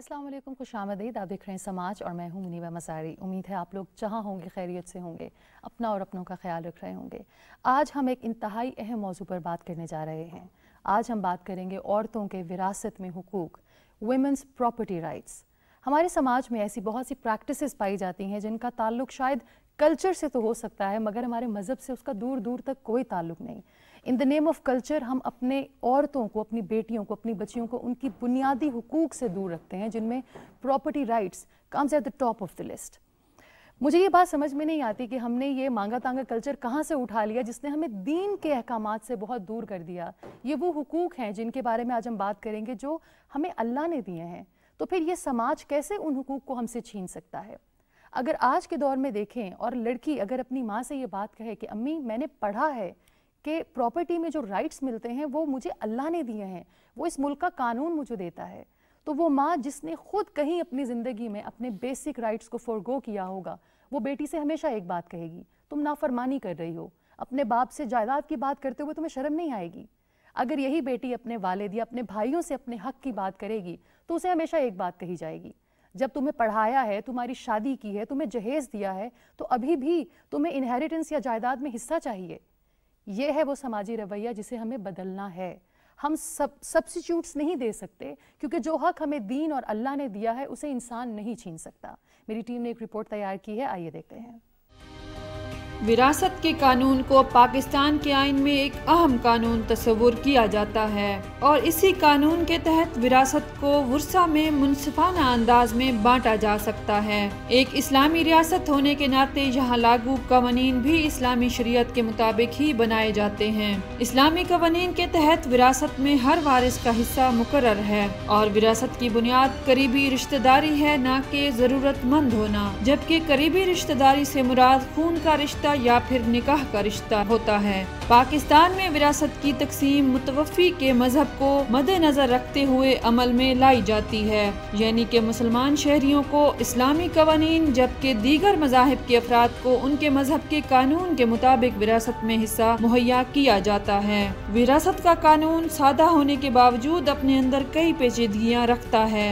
अस्सलाम वालेकुम खुश आमदीद आप देख रहे हैं समाज और मैं हूं मुनीबा मसारी उम्मीद है आप लोग जहां होंगे खैरियत से होंगे अपना और अपनों का ख्याल रख रहे होंगे आज हम एक इंतहाई अहम मौजू पर बात करने जा रहे हैं आज हम बात करेंगे औरतों के विरासत में हकूक वेमेंस प्रॉपर्टी राइट्स हमारे समाज में ऐसी बहुत सी प्रैक्टिस पाई जाती हैं जिनका ताल्लुक शायद कल्चर से तो हो सकता है मगर हमारे मज़हब से उसका दूर दूर तक कोई ताल्लुक नहीं in the name of culture हम अपने औरतों को अपनी बेटियों को अपनी बच्चियों को उनकी बुनियादी हकूक़ से दूर रखते हैं जिनमें property rights comes at the top of the list मुझे ये बात समझ में नहीं आती कि हमने ये मांगा तांगा कल्चर कहाँ से उठा लिया जिसने हमें दीन के अहकाम से बहुत दूर कर दिया ये वो हकूक़ हैं जिनके बारे में आज हम बात करेंगे जो हमें अल्लाह ने दिए हैं तो फिर ये समाज कैसे उन हकूक़ को हमसे छीन सकता है अगर आज के दौर में देखें और लड़की अगर अपनी माँ से ये बात कहे कि अम्मी मैंने पढ़ा है कि प्रॉपर्टी में जो राइट्स मिलते हैं वो मुझे अल्लाह ने दिए हैं वो इस मुल्क का कानून मुझे देता है तो वो माँ जिसने खुद कहीं अपनी ज़िंदगी में अपने बेसिक राइट्स को फोरगो किया होगा वो बेटी से हमेशा एक बात कहेगी तुम नाफरमानी कर रही हो अपने बाप से जायदाद की बात करते हुए तुम्हें शर्म नहीं आएगी अगर यही बेटी अपने वालद या अपने भाइयों से अपने हक की बात करेगी तो उसे हमेशा एक बात कही जाएगी जब तुम्हें पढ़ाया है तुम्हारी शादी की है तुम्हें जहेज दिया है तो अभी भी तुम्हें इनहेरिटेंस या जायदाद में हिस्सा चाहिए ये है वो समाजी रवैया जिसे हमें बदलना है हम सब सब्सिट्यूट्स नहीं दे सकते क्योंकि जो हक हमें दीन और अल्लाह ने दिया है उसे इंसान नहीं छीन सकता मेरी टीम ने एक रिपोर्ट तैयार की है आइए देखते हैं विरासत के कानून को पाकिस्तान के आइन में एक अहम कानून तस्वूर किया जाता है और इसी कानून के तहत विरासत को वर्षा में मुनफाना अंदाज में बांटा जा सकता है एक इस्लामी रियासत होने के नाते यहाँ लागू कवानीन भी इस्लामी शरीयत के मुताबिक ही बनाए जाते हैं इस्लामी कवानीन के तहत विरासत में हर वारिस का हिस्सा मुकर है और विरासत की बुनियाद करीबी रिश्तेदारी है न के ज़रूरतमंद होना जबकि करीबी रिश्तेदारी ऐसी मुराद खून का रिश्ता रिश्ता या फिर निकाह का रिश्ता होता है पाकिस्तान में विरासत की तकसीम मुतवफ़ी के मजहब को मद्देनजर रखते हुए अमल में लाई जाती है यानी कि मुसलमान शहरियों को इस्लामी कवानीन जबकि दीगर मजाहब के अफराद को उनके मजहब के कानून के मुताबिक विरासत में हिस्सा मुहैया किया जाता है विरासत का कानून सादा होने के बावजूद अपने अंदर कई पेचीदगियाँ रखता है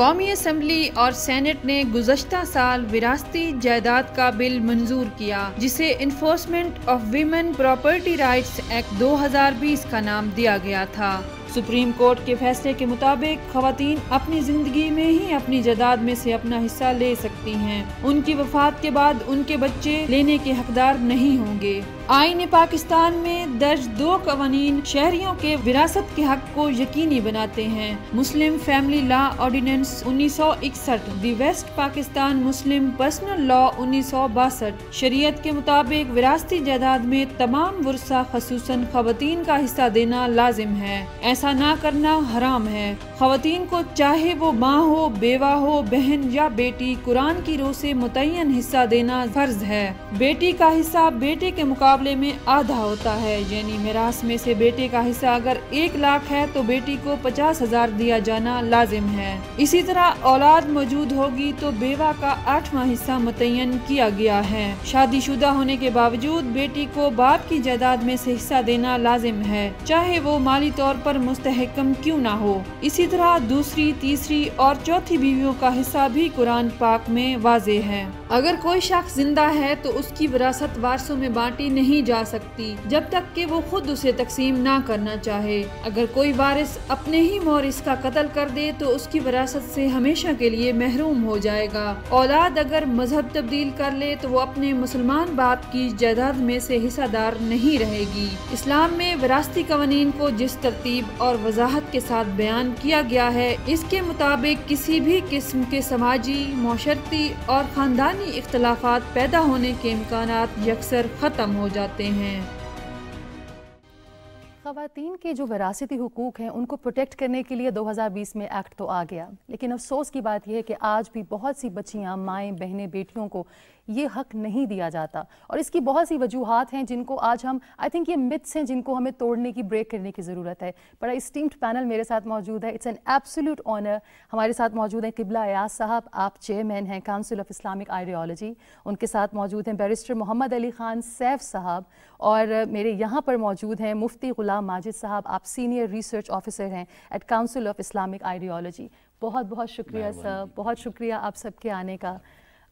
कौमी असम्बली और सैनेट ने गुजशत साल विरासती जायदाद का बिल मंजूर किया जिसे enforcement of women property rights act 2020 का नाम दिया गया था सुप्रीम कोर्ट के फैसले के मुताबिक खातन अपनी ज़िंदगी में ही अपनी जदाद में से अपना हिस्सा ले सकती हैं उनकी वफात के बाद उनके बच्चे लेने के हकदार नहीं होंगे आइन पाकिस्तान में दर्ज दो कवानीन शहरियों के विरासत के हक को यकीनी बनाते हैं मुस्लिम फैमिली लॉ ऑर्डीनेंस उन्नीस सौ इकसठ the West Pakistan Muslim Personal Law उन्नीस सौ बासठ शरीयत के मुताबिक विरासती जायदाद में तमाम वर्षा खसूस खातन का हिस्सा देना लाजिम है ऐसा ना करना हराम है खातन को चाहे वो माँ हो बेवा हो बहन या बेटी कुरान की रोह से मुतन हिस्सा देना फर्ज है बेटी का हिस्सा बेटे के मुकाबले मुकाबले में आधा होता है यानी मिरास में से बेटे का हिस्सा अगर एक लाख है तो बेटी को पचास हजार दिया जाना लाजिम है इसी तरह औलाद मौजूद होगी तो बेवा का आठवां हिस्सा मुतयन किया गया है शादीशुदा होने के बावजूद बेटी को बाप की जायदाद में से हिस्सा देना लाजिम है चाहे वो माली तौर पर मुस्तहकम क्यों ना हो इसी तरह दूसरी तीसरी और चौथी बीवियों का हिस्सा भी कुरान पाक में वाज है अगर कोई शख्स जिंदा है तो उसकी विरासत वारसों में बांटी नहीं जा सकती जब तक कि वो खुद उसे तकसीम ना करना चाहे अगर कोई वारिस अपने ही मोरिस का कत्ल कर दे तो उसकी विरासत से हमेशा के लिए महरूम हो जाएगा औलाद अगर मजहब तब्दील कर ले तो वो अपने मुसलमान बाप की जायदाद में से हिस्सादार नहीं रहेगी इस्लाम में विरासती कवानीन को जिस तरतीब और वजाहत के साथ बयान किया गया है इसके मुताबिक किसी भी किस्म के समाजी माशरती और ख़ानदानी इख्तलाफात पैदा होने के इम्कान यकसर ख़त्म हो जाते हैं खातन के जो विरासती हकूक़ हैं उनको प्रोटेक्ट करने के लिए 2020 में एक्ट तो आ गया लेकिन अफसोस की बात यह है कि आज भी बहुत सी बच्चियाँ माएँ बहनें बेटियों को ये हक नहीं दिया जाता और इसकी बहुत सी वजूहत हैं जिनको आज हम आई थिंक ये मिथ्स हैं जिनको हमें तोड़ने की ब्रेक करने की ज़रूरत है बड़ा स्टीम्ड पैनल मेरे साथ मौजूद है इट्स एन एब्सोल्यूट ऑनर हमारे साथ मौजूद हैं किबला अयाज साहब आप चेयरमैन हैं काउंसिल ऑफ इस्लामिक आइडियोलॉजी उनके साथ मौजूद हैं बैरिस्टर मोहम्मद अली खान सैफ साहब और मेरे यहाँ पर मौजूद हैं मुफ्ती गुलाम माजिद साहब आप सीनियर रिसर्च ऑफिसर हैं at Council of Islamic Ideology बहुत बहुत शुक्रिया सर बहुत शुक्रिया आप सबके आने का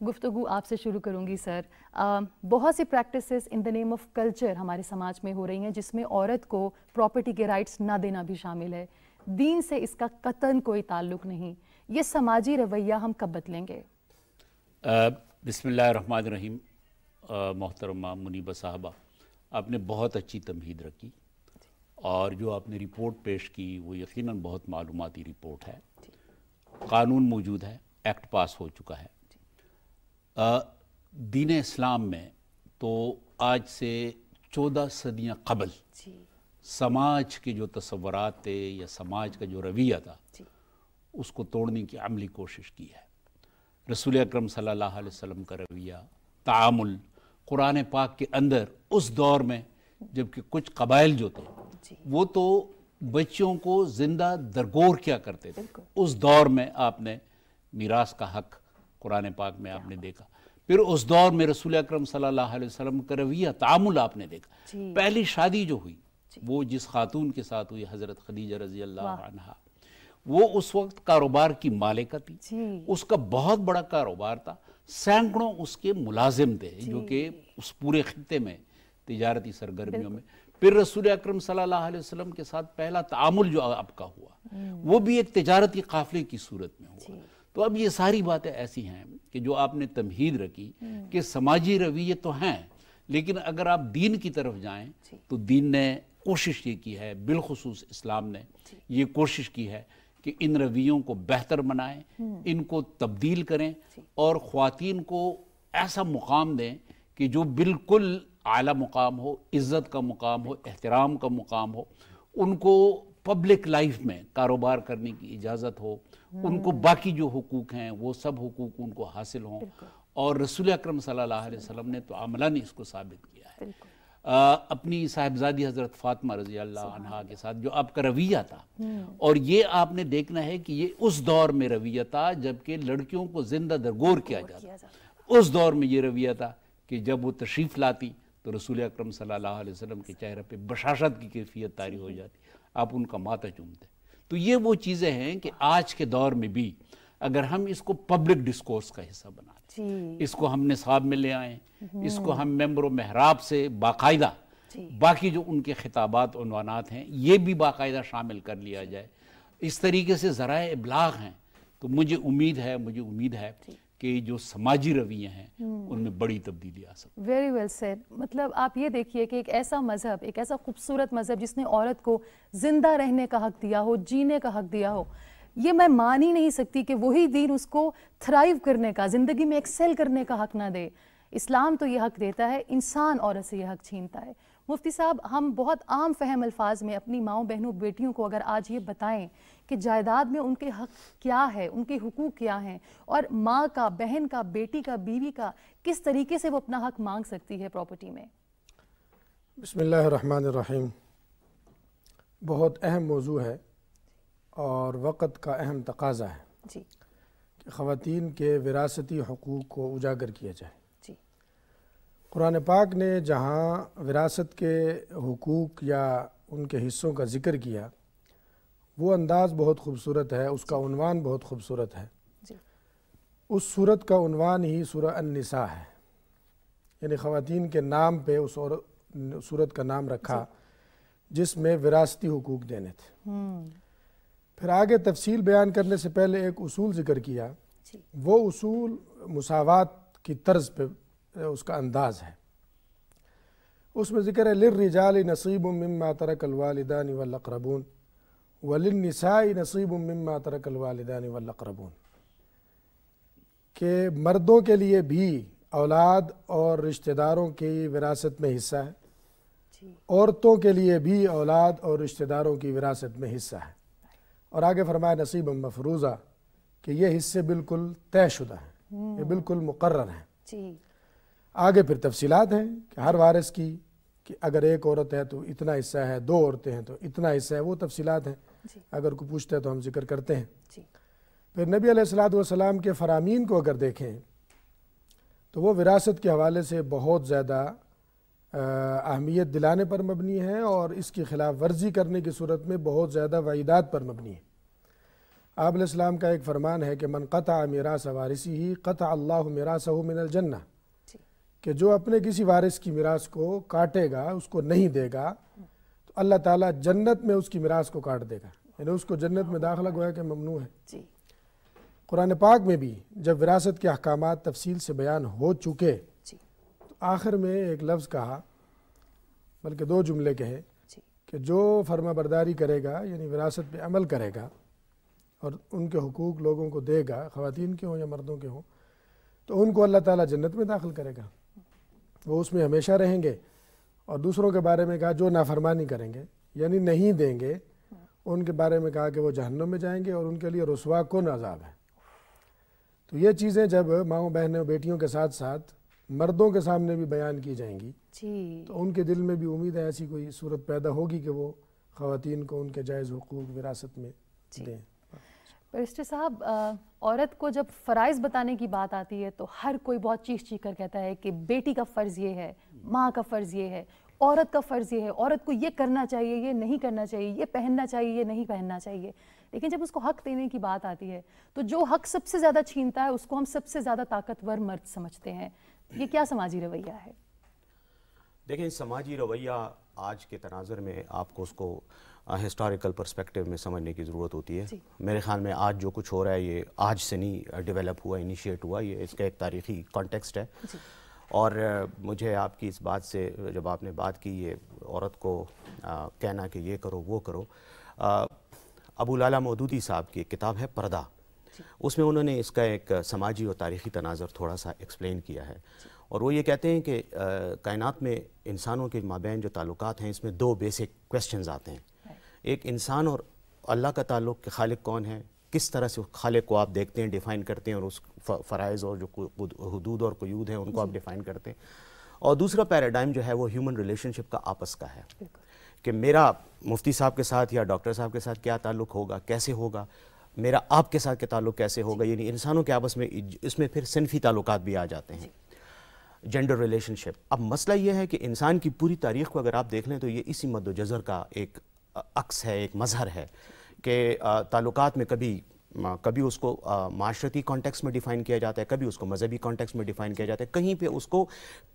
गुफ्तु आपसे शुरू करूँगी सर आ, बहुत सी practices in the name of culture हमारे समाज में हो रही हैं जिसमें औरत को प्रॉपर्टी के राइट्स ना देना भी शामिल है दीन से इसका कतन कोई ताल्लुक नहीं ये समाजी रवैया हम कब बदलेंगे बसमीम मोहतरमा मुनीबा साहबा आपने बहुत अच्छी तमहीद रखी और जो आपने रिपोर्ट पेश की वो यकीनन बहुत मालूमती रिपोर्ट है कानून मौजूद है एक्ट पास हो चुका है दीन इस्लाम में तो आज से चौदह सदियाँ कबल समाज के जो तस्वरत थे या समाज का जो रवैया था उसको तोड़ने की अमली कोशिश की है रसूल अक्रम सम का रवैया तामुल कुरान पाक के अंदर उस दौर में जबकि कुछ कबाइल जो थे वो तो बच्चियों को जिंदा दरगोर क्या करते थे उस दौर में आपने मीरास का हक कुरान पाक में आपने देखा फिर उस दौर में रसूल अक्रम सल्लल्लाहु का रवैया तामुल आपने देखा पहली शादी जो हुई वो जिस खातून के साथ हुई हज़रत खदीजा रजी अल्लाह वो उस वक्त कारोबार की मालिका थी उसका बहुत बड़ा कारोबार था सैकड़ों उसके मुलाजिम थे जो कि उस पूरे खत्े में तजारती सरगर्मियों में फिर रसूल अक्रम सल्लल्लाहु के साथ पहला तामुल जो आपका हुआ हम्म। वो भी एक तजारती काफिले की सूरत में हुआ तो अब ये सारी बातें ऐसी हैं कि जो आपने तमहीद रखी हम्म। कि समाजी रवैये तो हैं लेकिन अगर आप दीन की तरफ जाएं तो दीन ने कोशिश ये की है बिलखसूस इस्लाम ने ये कोशिश की है कि इन रवैयों को बेहतर बनाएं हम्म। इनको तब्दील करें और ख़वान को ऐसा मुकाम दें कि जो बिल्कुल आला मुकाम हो इज़्ज़त का मुकाम हो एहतराम का मुकाम हो उनको पब्लिक लाइफ में कारोबार करने की इजाज़त हो हम्म। उनको बाकी जो हकूक़ हैं वो सब हकूक़ उनको हासिल हों और रसूल अक्रम सल्लल्लाहु ने तो आमला ने इसको साबित किया है आ, अपनी साहेबजादी हज़रत फातमा रजी अल्लाह के साथ जो आपका रवैया था हम्म। और ये आपने देखना है कि ये उस दौर में रवैया था जबकि लड़कियों को जिंदा दरगोर किया जाता उस दौर में ये रवैया था कि जब वो तशरीफ़ लाती तो रसूल अक्रम सल्ला अलैहि के चेहरे पर बशाशत की कैफियत तारी हो जाती आप उनका माता चूमते तो ये वो चीज़ें हैं कि आज के दौर में भी अगर हम इसको पब्लिक डिस्कोर्स का हिस्सा बना इसको हमने साहब में ले आए हम्म। इसको हम मेम्बर महराब से बाकायदा बाकी जो उनके खिताबात उनवानात हैं ये भी बाकायदा शामिल कर लिया जाए इस तरीके से ज़रा इबलाग हैं तो मुझे उम्मीद है मुझे उम्मीद है कि जो समाजी रवैया हैं हम्म। उनमें बड़ी तब्दीली आ सकती वेरी वेल सेड मतलब आप ये देखिए कि एक ऐसा मज़हब एक ऐसा खूबसूरत मज़हब जिसने औरत को ज़िंदा रहने का हक दिया हो जीने का हक दिया हो ये मैं मान ही नहीं सकती कि वही दिन उसको थ्राइव करने का ज़िंदगी में एक्सेल करने का हक ना दे इस्लाम तो ये हक देता है इंसान औरत से यह हक छीनता है मुफ्ती साहब हम बहुत आम फहम अल्फाज में अपनी माओ बहनों बेटियों को अगर आज ये बताएं कि जायदाद में उनके हक क्या है उनके हकूक़ क्या हैं और माँ का बहन का बेटी का बीवी का किस तरीके से वो अपना हक मांग सकती है प्रॉपर्टी में बसमीम बहुत अहम मौजू है और वक़्त का अहम तकाजा है जी कि ख़वान के विरासती हकूक़ को उजागर किया जाए जी कुरान पाक ने जहाँ विरासत के हकूक़ या उनके हिस्सों का ज़िक्र किया वो अंदाज़ बहुत खूबसूरत है उसका उनवान बहुत खूबसूरत है उस सूरत का उनवान ही सूरह अनसा है यानी ख़वान के नाम पे उस और सूरत का नाम रखा जिसमें विरासती हकूक़ देने थे हम्म। फिर आगे तफसील बयान करने से पहले एक उसूल ज़िक्र किया वो उसूल मसावत की तर्ज पे उसका अंदाज़ है उसमें ज़िक्र है लिर रिजाल नसीब मम्मा तरक अलवालदान वक़रबून वलिनसाई नसीब मम्मा तरकल वालदान वक्रबून के मर्दों के लिए भी औलाद और रिश्तेदारों की विरासत में हिस्सा है औरतों के लिए भी औलाद और रिश्तेदारों की विरासत में हिस्सा है और आगे फरमाया नसीब मफरूज़ा कि ये हिस्से बिल्कुल तयशुदा हैं ये बिल्कुल मुकर हैं आगे फिर तफसीत हैं कि हर वारिस की कि अगर एक औरत है तो इतना हिस्सा है दो औरतें हैं तो इतना हिस्सा है वो तफसीत हैं अगर को पूछता है तो हम जिक्र करते हैं फिर नबी सलाम के फरामीन को अगर देखें तो वो विरासत के हवाले से बहुत ज़्यादा अहमियत दिलाने पर मबनी है और इसकी ख़िलाफ़ वर्जी करने की सूरत में बहुत ज़्यादा वाइदात पर मबनी है आबलम का एक फरमान है कि मन कता मिरास वारसी ही क़त अल्लाह मेरा सहु मिनलजन्ना कि जो अपने किसी वारिस की मिरास को काटेगा उसको नहीं देगा अल्लाह ताला जन्नत में उसकी मिरास को काट देगा यानी उसको जन्नत में दाखिला गोया कि ममनू है जी कुरान पाक में भी जब विरासत के अहकाम तफसील से बयान हो चुके तो आखिर में एक लफ्ज़ कहा बल्कि दो जुमले कहे कि जो फर्मा बरदारी करेगा यानी विरासत पे अमल करेगा और उनके हकूक़ लोगों को देगा ख़वान के हों या मर्दों के हों तो उनको अल्लाह ताला जन्नत में दाखिल करेगा वो उसमें हमेशा रहेंगे और दूसरों के बारे में कहा जो नाफरमानी करेंगे यानी नहीं देंगे उनके बारे में कहा कि वो जहन्नुम में जाएंगे और उनके लिए रसवा कन अजाब है तो ये चीज़ें जब माओ बहनों बेटियों के साथ साथ मर्दों के सामने भी बयान की जाएंगी जी। तो उनके दिल में भी उम्मीद है ऐसी कोई सूरत पैदा होगी कि वो खातन को उनके जायज़ हकूक़ विरासत में दें बरिस्टर साहब औरत को जब फराइज बताने की बात आती है तो हर कोई बहुत चीख चीख कर कहता है कि बेटी का फ़र्ज़ ये है माँ का फ़र्ज़ ये है औरत का फ़र्ज़ ये है औरत को ये करना चाहिए ये नहीं करना चाहिए ये पहनना चाहिए ये नहीं पहनना चाहिए लेकिन जब उसको हक देने की बात आती है तो जो हक सबसे ज़्यादा छीनता है उसको हम सबसे ज़्यादा ताकतवर मर्द समझते हैं ये क्या समाजी रवैया है देखें समाजी रवैया आज के तनाजर में आपको उसको हिस्टोरिकल पर्सपेक्टिव में समझने की ज़रूरत होती है मेरे ख्याल में आज जो कुछ हो रहा है ये आज से नहीं डेवलप हुआ इनिशिएट हुआ ये इसका एक तारीखी कॉन्टेक्स्ट है और मुझे आपकी इस बात से जब आपने बात की ये औरत को आ, कहना कि ये करो वो करो अबू लाला मदूदी साहब की एक किताब है पर्दा उसमें उन्होंने इसका एक समाजी और तारीख़ी तनाज़र थोड़ा सा एक्सप्लेन किया है और वो ये कहते हैं कि कायनात में इंसानों के माबेन जो ताल्लुक हैं इसमें दो बेसिक क्वेश्चन आते हैं एक इंसान और अल्लाह का ताल्लुक खालिक कौन है किस तरह से खालिक को आप देखते हैं डिफ़ाइन करते हैं और उस फ़रज़ और जो हदूद और कयूद हैं उनको आप डिफ़ाइन करते हैं और दूसरा पैराडाइम जो है वो ह्यूमन रिलेशनशिप का आपस का है कि मेरा मुफ्ती साहब के साथ या डॉक्टर साहब के साथ क्या ताल्लुक होगा कैसे होगा मेरा आपके साथ के ताल्लुक कैसे होगा यानी इंसानों के आपस में इसमें फिर सिनफी ताल्लुक भी आ जाते हैं जेंडर रिलेशनशिप अब मसला यह है कि इंसान की पूरी तारीख को अगर आप देख लें तो ये इसी मद्दजर का एक अक्स है एक मज़हर है कि ताल्लुकात में कभी कभी उसको माशरती कॉन्टेक्स्ट में डिफ़ाइन किया जाता है कभी उसको मजहबी कॉन्टेक्स्ट में डिफ़ाइन किया जाता है कहीं पे उसको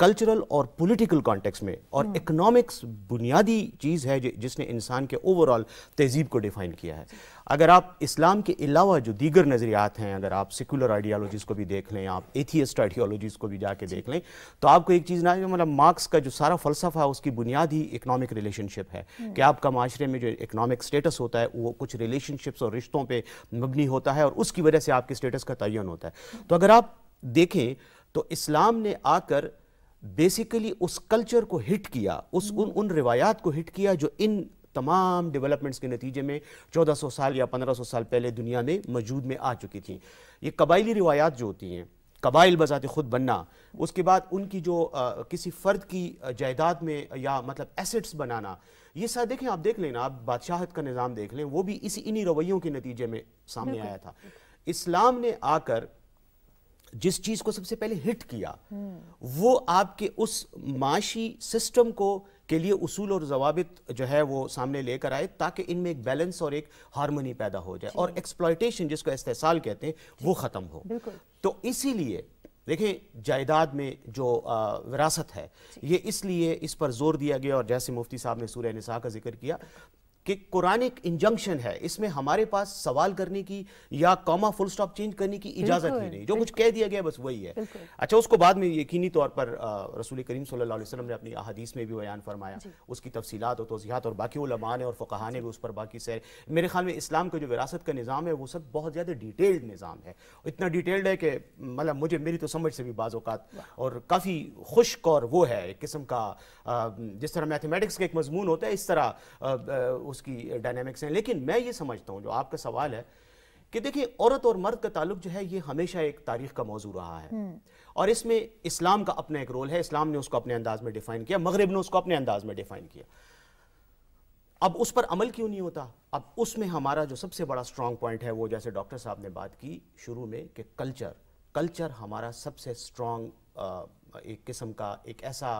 कल्चरल और पॉलिटिकल कॉन्टेक्स्ट में और इकोनॉमिक्स हम्म। बुनियादी चीज़ है जिसने इंसान के ओवरऑल तहजीब को डिफ़ाइन किया है अगर आप इस्लाम के अलावा जो दीगर नज़रियात हैं अगर आप सेकुलर आइडियालॉजीज़ को भी देख लें आप एथियस्ट आइडियालॉजीज़ को भी जाके देख लें तो आपको एक चीज़ ना मतलब मार्क्स का जो सारा फ़लसफ़ा उसकी बुनियादी इकनॉमिक रिलेशनशिप है हम्म। कि आपका माशरे में जो इकनॉमिक स्टेटस होता है वो कुछ रिलेशनशिप्स और रिश्तों पर मबनी होता है और उसकी वजह से आपके स्टेटस का तयन होता है हम्म। तो अगर आप देखें तो इस्लाम ने आकर बेसिकली उस कल्चर को हिट किया उस हम्म। उन उन रिवायात को हिट किया जो इन तमाम डेवलपमेंट्स के नतीजे में 1400 साल या 1500 साल पहले दुनिया में मौजूद में आ चुकी थी ये कबायली रिवायात जो होती हैं कबाइल बजात खुद बनना उसके बाद उनकी जो आ, किसी फ़र्द की जायदाद में या मतलब एसेट्स बनाना ये सारा देखें आप देख लेना आप बादशाहत का निज़ाम देख लें वो भी इसी इन्हीं रवैयों के नतीजे में सामने आया था इस्लाम ने आकर जिस चीज़ को सबसे पहले हिट किया हम्म। वो आपके उस माशी सिस्टम को के लिए उसूल और जवाबित जो है वो सामने लेकर आए ताकि इनमें एक बैलेंस और एक हारमोनी पैदा हो जाए और एक्सप्लाइटेशन जिसको इस्तेसाल कहते हैं वो ख़त्म हो तो इसीलिए देखें जायदाद में जो आ, विरासत है ये इसलिए इस पर जोर दिया गया और जैसे मुफ्ती साहब ने सूर्य निसाह का जिक्र किया कि कुरानिक इंजंक्शन है इसमें हमारे पास सवाल करने की या कॉमा फुल स्टॉप चेंज करने की इजाजत ही नहीं जो कुछ कह दिया गया बस वही है अच्छा उसको बाद में यकीनी तौर पर रसूल करीम सल्लल्लाहु अलैहि वसल्लम ने अपनी अहदीस में भी बयान फरमाया उसकी तफसीत और तोजियात और बाकी उलमा ने और फ़ुकाहा ने भी उस पर बाकी सैर मेरे ख्याल में इस्लाम का जो विरासत का निज़ाम है वो सब बहुत ज़्यादा डिटेल्ड निज़ाम है इतना डिटेल्ड है कि मतलब मुझे मेरी तो समझ से भी बाज़ात और काफ़ी खुश्क और वो है एक किस्म का जिस तरह मैथमेटिक्स का एक मजमून होता है इस तरह उसकी डायनेमिक्स हैं लेकिन मैं ये समझता हूँ जो आपका सवाल है कि देखिए औरत और मर्द का ताल्लुक जो है ये हमेशा एक तारीख का मौजू रहा है हम्म। और इसमें इस्लाम का अपना एक रोल है इस्लाम ने उसको अपने अंदाज में डिफाइन किया मगरब ने उसको अपने अंदाज में डिफाइन किया अब उस पर अमल क्यों नहीं होता अब उसमें हमारा जो सबसे बड़ा स्ट्रॉन्ग पॉइंट है वो जैसे डॉक्टर साहब ने बात की शुरू में कि कल्चर कल्चर हमारा सबसे स्ट्रॉन्ग एक किस्म का एक ऐसा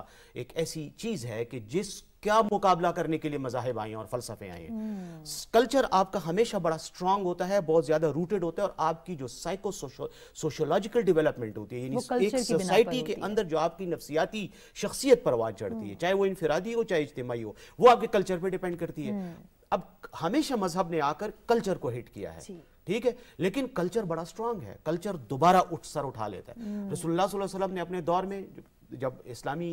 एक ऐसी चीज़ है कि जिस क्या मुकाबला करने के लिए मजाहब आए और फलसफे आए हम्म। कल्चर आपका हमेशा बड़ा स्ट्रांग होता है बहुत ज्यादा रूटेड होता है और आपकी जो साइको सोशोलॉजिकल डेवलपमेंट होती है एक सोसाइटी के अंदर जो आपकी नफसियाती शख्सियत परवाज चढ़ती है हम्म। चाहे वो इनफरादी हो चाहे इज्तमाही हो वो आपके कल्चर पर डिपेंड करती है हम्म। अब हमेशा मजहब ने आकर कल्चर को हिट किया है ठीक है लेकिन कल्चर बड़ा स्ट्रांग है कल्चर दोबारा उठ सर उठा लेता है रसुल्ला वसल्लम ने अपने दौर में जब इस्लामी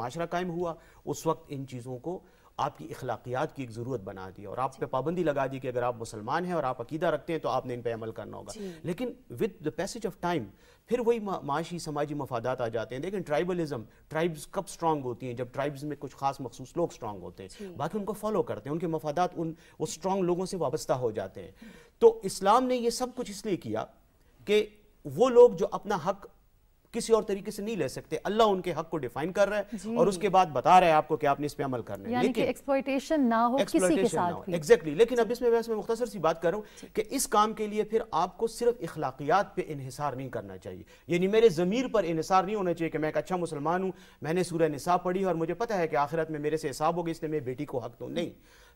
माशरा कायम हुआ उस वक्त इन चीज़ों को आपकी अखलाकियात की एक ज़रूरत बना दी और आप पे पाबंदी लगा दी कि अगर आप मुसलमान हैं और आप अकीदा रखते हैं तो आपने इन पर अमल करना होगा लेकिन with the passage of time फिर वही माशी समाजी मफादात आ जाते हैं लेकिन ट्राइबलिज्म ट्राइब्स कब स्ट्रांग होती हैं जब ट्राइब्स में कुछ खास मखसूस लोग स्ट्रांग होते हैं बाकी उनको फॉलो करते हैं उनके मफादात उन उस स्ट्रांग लोगों से वाबस्ता हो जाते हैं तो इस्लाम ने यह सब कुछ इसलिए किया कि वो लोग जो अपना हक किसी और तरीके से नहीं ले सकते अल्लाह उनके हक को डिफाइन कर रहा है और उसके बाद बता रहा है आपको कि आपने इस पे अमल करना है लेकिन एक्सप्लॉयटेशन ना हो किसी के साथ एग्जैक्टली लेकिन अब इसमें मैं मुख्तसर सी बात कर रहा हूँ कि इस काम के लिए फिर आपको सिर्फ इखलाकियात पे इहिसार नहीं करना चाहिए यानी मेरे ज़मीर पर इहिसार नहीं होना चाहिए कि मैं एक अच्छा मुसलमान हूँ मैंने सूर्य निसाब पढ़ी और मुझे पता है कि आखिरत में मेरे से हिसाब होगी इसलिए मेरी बेटी को हक दो नहीं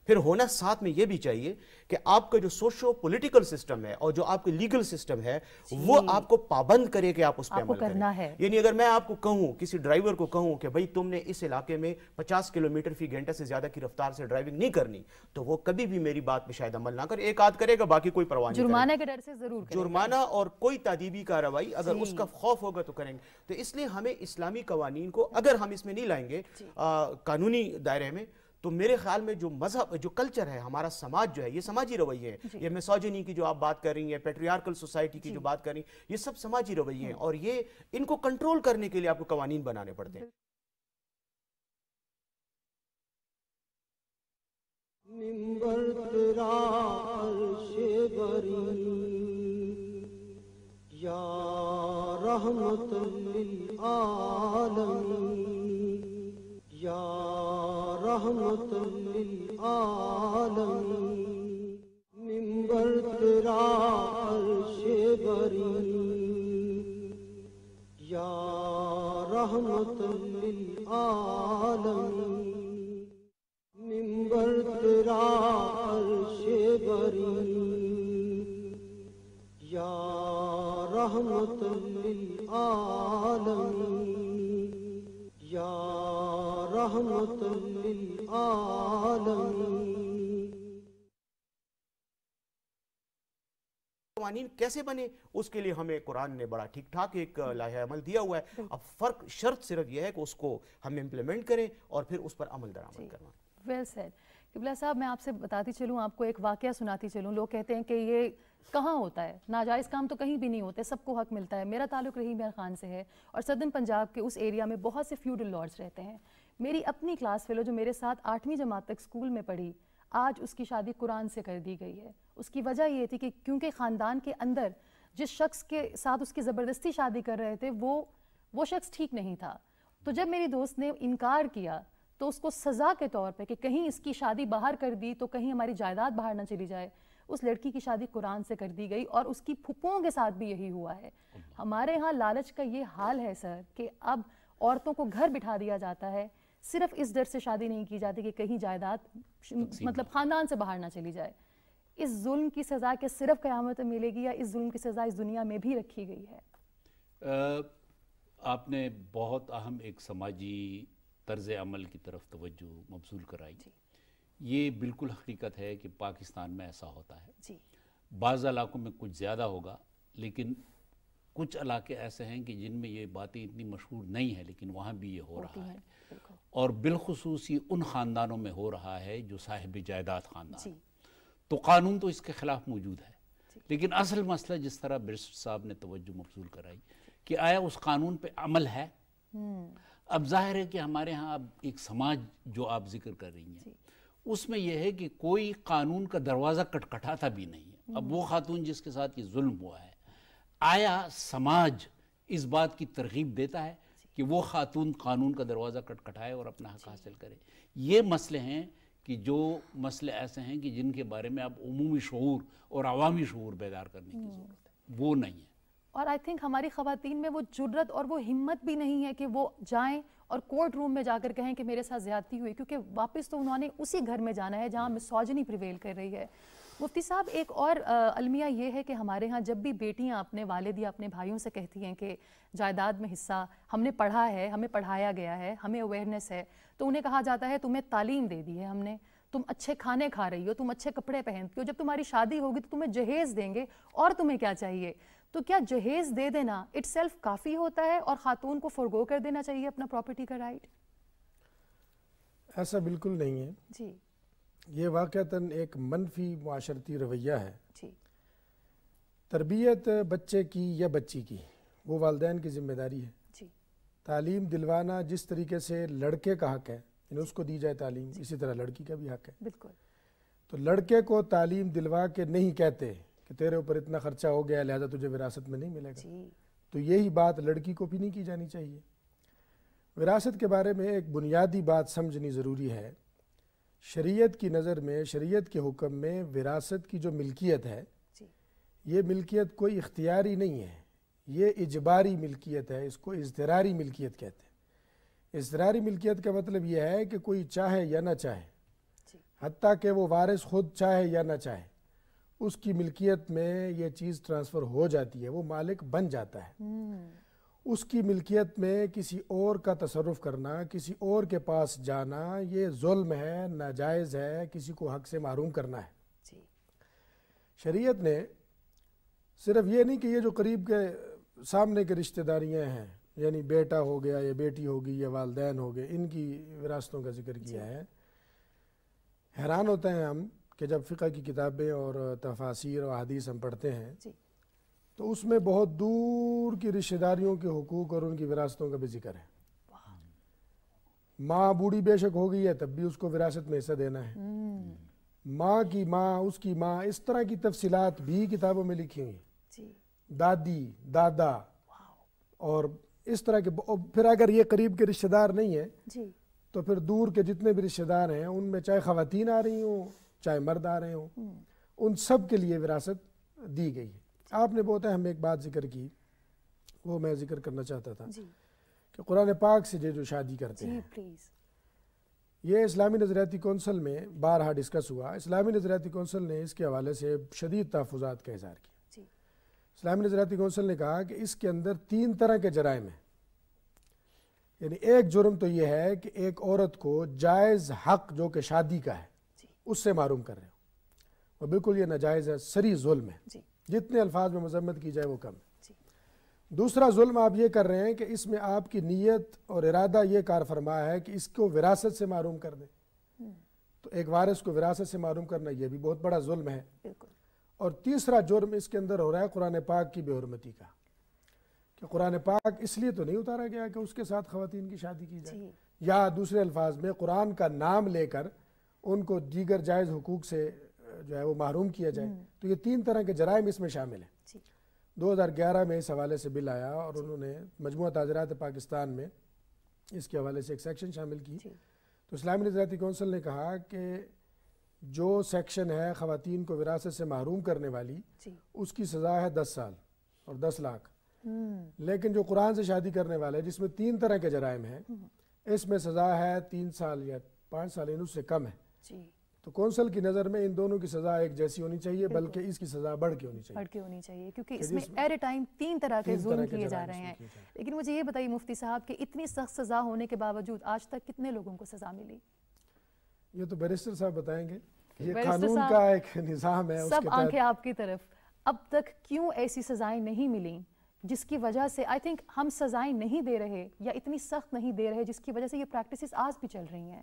फिर होना साथ में ये भी चाहिए कि आपका जो सोशो पॉलिटिकल सिस्टम है और जो आपके लीगल सिस्टम है वो आपको पाबंद करे कि आप उस पर अमल करना है यानी अगर मैं आपको कहूं किसी ड्राइवर को कहूं कि भाई तुमने इस इलाके में 50 किलोमीटर फी घंटा से ज्यादा की रफ्तार से ड्राइविंग नहीं करनी तो वो कभी भी मेरी बात पर शायद अमल ना करे एक आध करेगा बाकी कोई परवाह जुर्माना के डर से जरूर जुर्माना और कोई तदीबी कार्रवाई अगर उसका खौफ होगा तो करेंगे तो इसलिए हमें इस्लामी कवानीन को अगर हम इसमें नहीं लाएंगे कानूनी दायरे में तो मेरे ख्याल में जो मजहब जो कल्चर है हमारा समाज जो है ये समाजी रवैये हैं ये मिसोजनी की जो आप बात कर रही हैं पेट्रियार्कल सोसाइटी की जो बात कर रही हैं ये सब समाजी रवैये हैं हाँ। और ये इनको कंट्रोल करने के लिए आपको कवानीन बनाने पड़ते हैं या रहमत लिल आलमी या रहमत आलमी मिंबर तेरा अर्शे बरी या रहमत आलमी मिंबर तेरा अर्शे बरी या रहमत आलमी कवानीन कैसे बने उसके लिए हमें कुरान ने बड़ा ठीक ठाक एक लाहे अमल दिया हुआ है अब फर्क शर्त सिर्फ यह है कि उसको हम इम्प्लीमेंट करें और फिर उस पर अमल दरामद करना वेल सैड किबला साहब मैं आपसे बताती चलूँ आपको एक वाक़ सुनाती चलूँ लोग कहते हैं कि ये कहाँ होता है नाजायज़ काम तो कहीं भी नहीं होते सबको हक मिलता है मेरा ताल्लुक रहीम खान से है और सदन पंजाब के उस एरिया में बहुत से फ्यूडल लॉर्ड्स रहते हैं मेरी अपनी क्लास फेलो जो मेरे साथ आठवीं जमात तक स्कूल में पढ़ी आज उसकी शादी कुरान से कर दी गई है उसकी वजह ये थी कि क्योंकि ख़ानदान के अंदर जिस शख्स के साथ उसकी ज़बरदस्ती शादी कर रहे थे वो वो शख्स ठीक नहीं था तो जब मेरी दोस्त ने इनकार किया तो उसको सज़ा के तौर पे कि कहीं इसकी शादी बाहर कर दी तो कहीं हमारी जायदाद बाहर ना चली जाए उस लड़की की शादी कुरान से कर दी गई और उसकी फुप्पों के साथ भी यही हुआ है हमारे यहाँ लालच का ये हाल है सर कि अब औरतों को घर बिठा दिया जाता है सिर्फ इस डर से शादी नहीं की जाती कि कहीं जायदाद मतलब ख़ानदान से बाहर ना चली जाए इस जुल्म की सज़ा क्या सिर्फ क्यामत मिलेगी या इस जुल्म की सज़ा इस दुनिया में भी रखी गई है आ, आपने बहुत अहम एक समाजी तर्ज अमल की तरफ तवज्जो मबसूल कराई ये बिल्कुल हकीकत है कि पाकिस्तान में ऐसा होता है जी बाज़ इलाकों में कुछ ज़्यादा होगा लेकिन कुछ इलाके ऐसे हैं कि जिनमें ये बातें इतनी मशहूर नहीं है लेकिन वहाँ भी ये हो रहा है, है। और बिलखसूस ये उन ख़ानदानों में हो रहा है जो साहिब जायदाद ख़ानदान तो कानून तो इसके ख़िलाफ़ मौजूद है लेकिन असल मसला जिस तरह बिरस्ट साहब ने तोज्जो मफजूल कराई कि आया उस कानून पर अमल है हम्म। अब जाहिर है कि हमारे यहाँ अब एक समाज जो आप जिक्र कर रही हैं उसमें यह है कि कोई कानून का दरवाज़ा कटकटाता भी नहीं है अब हम्म। वो खातून जिसके साथ ये जुल्म हुआ है आया समाज इस बात की तरगीब देता है कि वो खातून कानून का दरवाज़ा कटखटाए और अपना हक हासिल करे ये मसले हैं कि जो मसले ऐसे हैं कि जिनके बारे में आप अमूमी शूर और अवामी शूर बेदार करने की हम्म। ज़रूरत है वो नहीं है और आई थिंक हमारी खातन में वो जुर्रत और वो हिम्मत भी नहीं है कि वो जाएं और कोर्ट रूम में जाकर कहें कि मेरे साथ ज्यादती हुई क्योंकि वापस तो उन्होंने उसी घर में जाना है जहां मिसोजनी प्रिवेल कर रही है मुफ्ती साहब एक और अलमिया ये है कि हमारे यहाँ जब भी बेटियाँ अपने वालद या अपने भाइयों से कहती हैं कि जायदाद में हिस्सा हमने पढ़ा है हमें पढ़ाया गया है हमें अवेयरनेस है तो उन्हें कहा जाता है तुम्हें तालीम दे दी है हमने तुम अच्छे खाने खा रही हो तुम अच्छे कपड़े पहनती हो जब तुम्हारी शादी होगी तो तुम्हें जहेज़ देंगे और तुम्हें क्या चाहिए तो क्या जहेज़ दे देना इट सेल्फ काफ़ी होता है और ख़ातून को फुरगो कर देना चाहिए अपना प्रॉपर्टी का राइट ऐसा बिल्कुल नहीं है जी ये वाक़ता एक मनफी माशरती रवैया है तरबियत बच्चे की या बच्ची की वो वालदेन की जिम्मेदारी है तालीम दिलवाना जिस तरीके से लड़के का हक है यानी उसको दी जाए तालीम इसी तरह लड़की का भी हक है बिल्कुल तो लड़के को तालीम दिलवा के नहीं कहते कि तेरे ऊपर इतना खर्चा हो गया लिहाजा तुझे विरासत में नहीं मिलेगा तो यही बात लड़की को भी नहीं की जानी चाहिए विरासत के बारे में एक बुनियादी बात समझनी ज़रूरी है शरीयत की नज़र में शरीयत के हुक्म में विरासत की जो मिल्कियत है ये मिल्कियत कोई इख्तियारी नहीं है ये इजबारी मिल्कियत है इसको इजतरारी मिल्कियत कहते हैं इजतरारी मिल्कियत का मतलब यह है कि कोई चाहे या ना चाहे हती कि वो वारिस खुद चाहे या ना चाहे उसकी मिल्कियत में ये चीज़ ट्रांसफ़र हो जाती है वो मालिक बन जाता है हम्म। उसकी मिल्कियत में किसी और का तसरफ करना किसी और के पास जाना ये जुल्म है नाजायज़ है किसी को हक से मरूम करना है शरीयत ने सिर्फ ये नहीं कि ये जो करीब के सामने के रिश्तेदारियाँ हैं यानी बेटा हो गया या बेटी होगी या वालदेन हो गए इनकी विरासतों का जिक्र किया है हैरान होते हैं हम कि जब फ़िका की किताबें और तफासिर और हदीस हम पढ़ते हैं तो उसमें बहुत दूर की रिश्तेदारियों के हकूक़ और उनकी विरासतों का भी जिक्र है माँ बूढ़ी बेशक हो गई है तब भी उसको विरासत में हिस्सा देना है हम्म। माँ की माँ उसकी माँ इस तरह की तफसीलात भी किताबों में लिखी हुई दादी दादा और इस तरह के फिर अगर ये करीब के रिश्तेदार नहीं है जी। तो फिर दूर के जितने भी रिश्तेदार हैं उनमें चाहे खातन आ रही हों चाहे मर्द आ रहे हों हम्म। उन सब के लिए विरासत दी गई है आपने बहुत अहम एक बात जिक्र की वो मैं जिक्र करना चाहता था कि कुरान पाक से जो शादी करते हैं ये इस्लामी नजरियाती कौंसिल में बारह डिस्कस हुआ इस्लामी नजरियाती कौंसिल ने इसके हवाले से शदीद तहफात का इजहार किया इस्लामी नजरियाती कौंसिल ने कहा कि इसके अंदर तीन तरह के जराइम हैं यानी एक जुर्म तो यह है कि एक औरत को जायज़ हक जो कि शादी का है उससे मारूम कर रहे हो और बिल्कुल ये नाजायज़ है सरी जुल्म है जितने अल्फाज में मजम्मत की जाए वो कम है दूसरा जुल्म आप ये कर रहे हैं कि इसमें आपकी नीयत और इरादा ये कार फरमा है कि इसको विरासत से मारूम कर दें हम्म। तो एक वारिस को विरासत से मारूम करना यह भी बहुत बड़ा जुल्म है और तीसरा जुर्म इसके अंदर हो रहा है कुरान पाक की बेहरमती का कि कुरान पाक इसलिए तो नहीं उतारा गया कि उसके साथ खातन की शादी की जाए या दूसरे अल्फाज में कुरान का नाम लेकर उनको दीगर जायज़ हकूक़ से जो है वो महरूम किया जाए हम्म। तो ये तीन तरह के जराइम इसमें शामिल हैं 2011 में इस हवाले से बिल आया और उन्होंने मजमू ताजरात पाकिस्तान में इसके हवाले से एक सेक्शन शामिल की तो इस्लामी नजराती कौंसिल ने कहा कि जो सेक्शन है ख़वान को विरासत से महरूम करने वाली उसकी सज़ा है दस साल और दस लाख हम्म। लेकिन जो कुरान से शादी करने वाले जिसमें तीन तरह के जराइम हैं हम्म। इसमें सज़ा है तीन साल या पाँच साल इन उससे कम है तो कौंसल की नज़र में इन दोनों की सज़ा एक जैसी होनी चाहिए बल्कि इसकी सज़ा बढ़ के होनी चाहिए बढ़ के होनी चाहिए क्योंकि इसमें एट ए टाइम तीन तरह के जुर्म किए जा रहे हैं लेकिन मुझे ये बताइए मुफ्ती साहब कि इतनी सख्त सज़ा होने के बावजूद आज तक कितने लोगों को सज़ा मिली ये तो बैरिस्टर साहब बताएंगे ये कानून का एक निज़ाम है सब आंखें आपकी तरफ अब तक क्यों ऐसी सजाएं नहीं मिली जिसकी वजह से आई थिंक हम सजाएं नहीं दे रहे या इतनी सख्त नहीं दे रहे जिसकी वजह से ये प्रैक्टिसेस आज भी चल रही हैं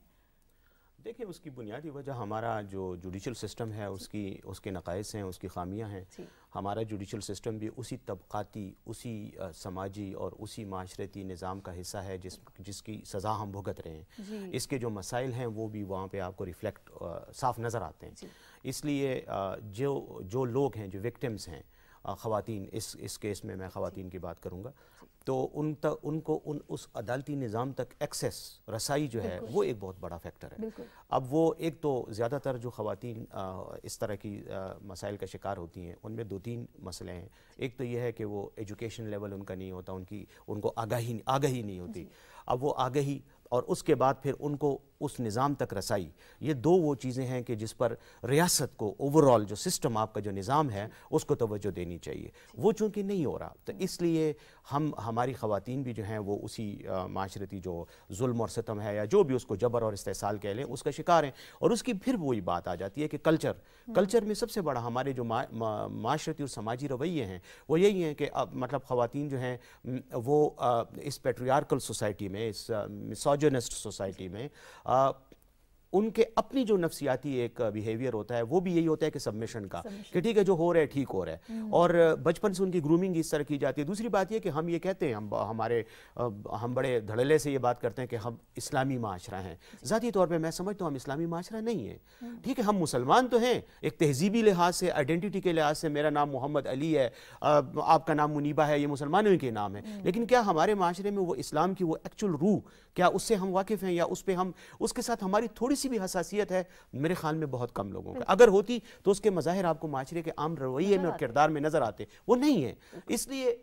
देखिए उसकी बुनियादी वजह हमारा जो जुडिशल सिस्टम है उसकी उसके नकायस हैं उसकी खामियां हैं हमारा जुडिशल सिस्टम भी उसी तबक़ाती उसी समाजी और उसी माशरती निज़ाम का हिस्सा है जिस जिसकी सज़ा हम भुगत रहे हैं इसके जो मसाइल हैं वो भी वहाँ पर आपको रिफ्लेक्ट साफ नज़र आते हैं इसलिए जो जो लोग हैं जो विक्टम्स हैं खातन इस इस केस में मैं खातन की बात करूँगा तो उन तक उनको उन उस अदालती निज़ाम तक एक्सेस रसाई जो है वो एक बहुत बड़ा फैक्टर है अब वो एक तो ज़्यादातर जो ख़वान इस तरह की मसाइल का शिकार होती हैं उनमें दो तीन मसले हैं एक तो ये है कि वो एजुकेशन लेवल उनका नहीं होता उनकी उनको आगाही आगाही नहीं होती अब वो आगही और उसके बाद फिर उनको उस निज़ाम तक रसाई ये दो वो चीज़ें हैं कि जिस पर रियासत को ओवरऑल जो सिस्टम आपका जो निज़ाम है उसको तोज्जो देनी चाहिए वो चूँकि नहीं हो रहा तो इसलिए हम हमारी ख़वातीन भी जो हैं वो उसी माशरती जो जुल्म और सितम है या जो भी उसको जबर और इस्तेसाल कह लें उसका शिकार हैं और उसकी फिर वही बात आ जाती है कि कल्चर हम्म। कल्चर में सबसे बड़ा हमारे जो माशरती और समाजी रवैये हैं वो यही हैं कि अब मतलब ख़वातीन जो हैं वो इस पेट्रियारकल सोसाइटी में इस मिसोजनस्ट सोसाइटी में Uh, उनके अपनी जो नफसियाती एक बिहेवियर होता है वो भी यही होता है कि सबमिशन का कि ठीक है जो हो रहा है ठीक हो रहा है हम्म। और बचपन से उनकी ग्रूमिंग इस तरह की जाती है दूसरी बात यह कि हम ये कहते हैं हम हमारे हम बड़े धड़ले से ये बात करते हैं कि हम इस्लामी माशरा हैं ज़ाती तौर पर मैं समझता हूँ हम इस्लामी माशरा नहीं है हम्म। ठीक है हम मुसलमान तो हैं एक तहजीबी लिहाज से आइडेंटिटी के लिहाज से मेरा नाम मोहम्मद अली है आपका नाम मुनीबा है ये मुसलमानों के नाम है हम्म। लेकिन क्या हमारे माशरे में वो इस्लाम की वो एक्चुअल रूह क्या उससे हम वाकिफ़ हैं या उस पर हम उसके साथ हमारी थोड़ी सी भी हसासियत है मेरे ख्याल में बहुत कम लोगों का अगर होती तो उसके मज़ाहिर आपको माशरे के आम रवैये में और किरदार में नज़र आते वो नहीं है इसलिए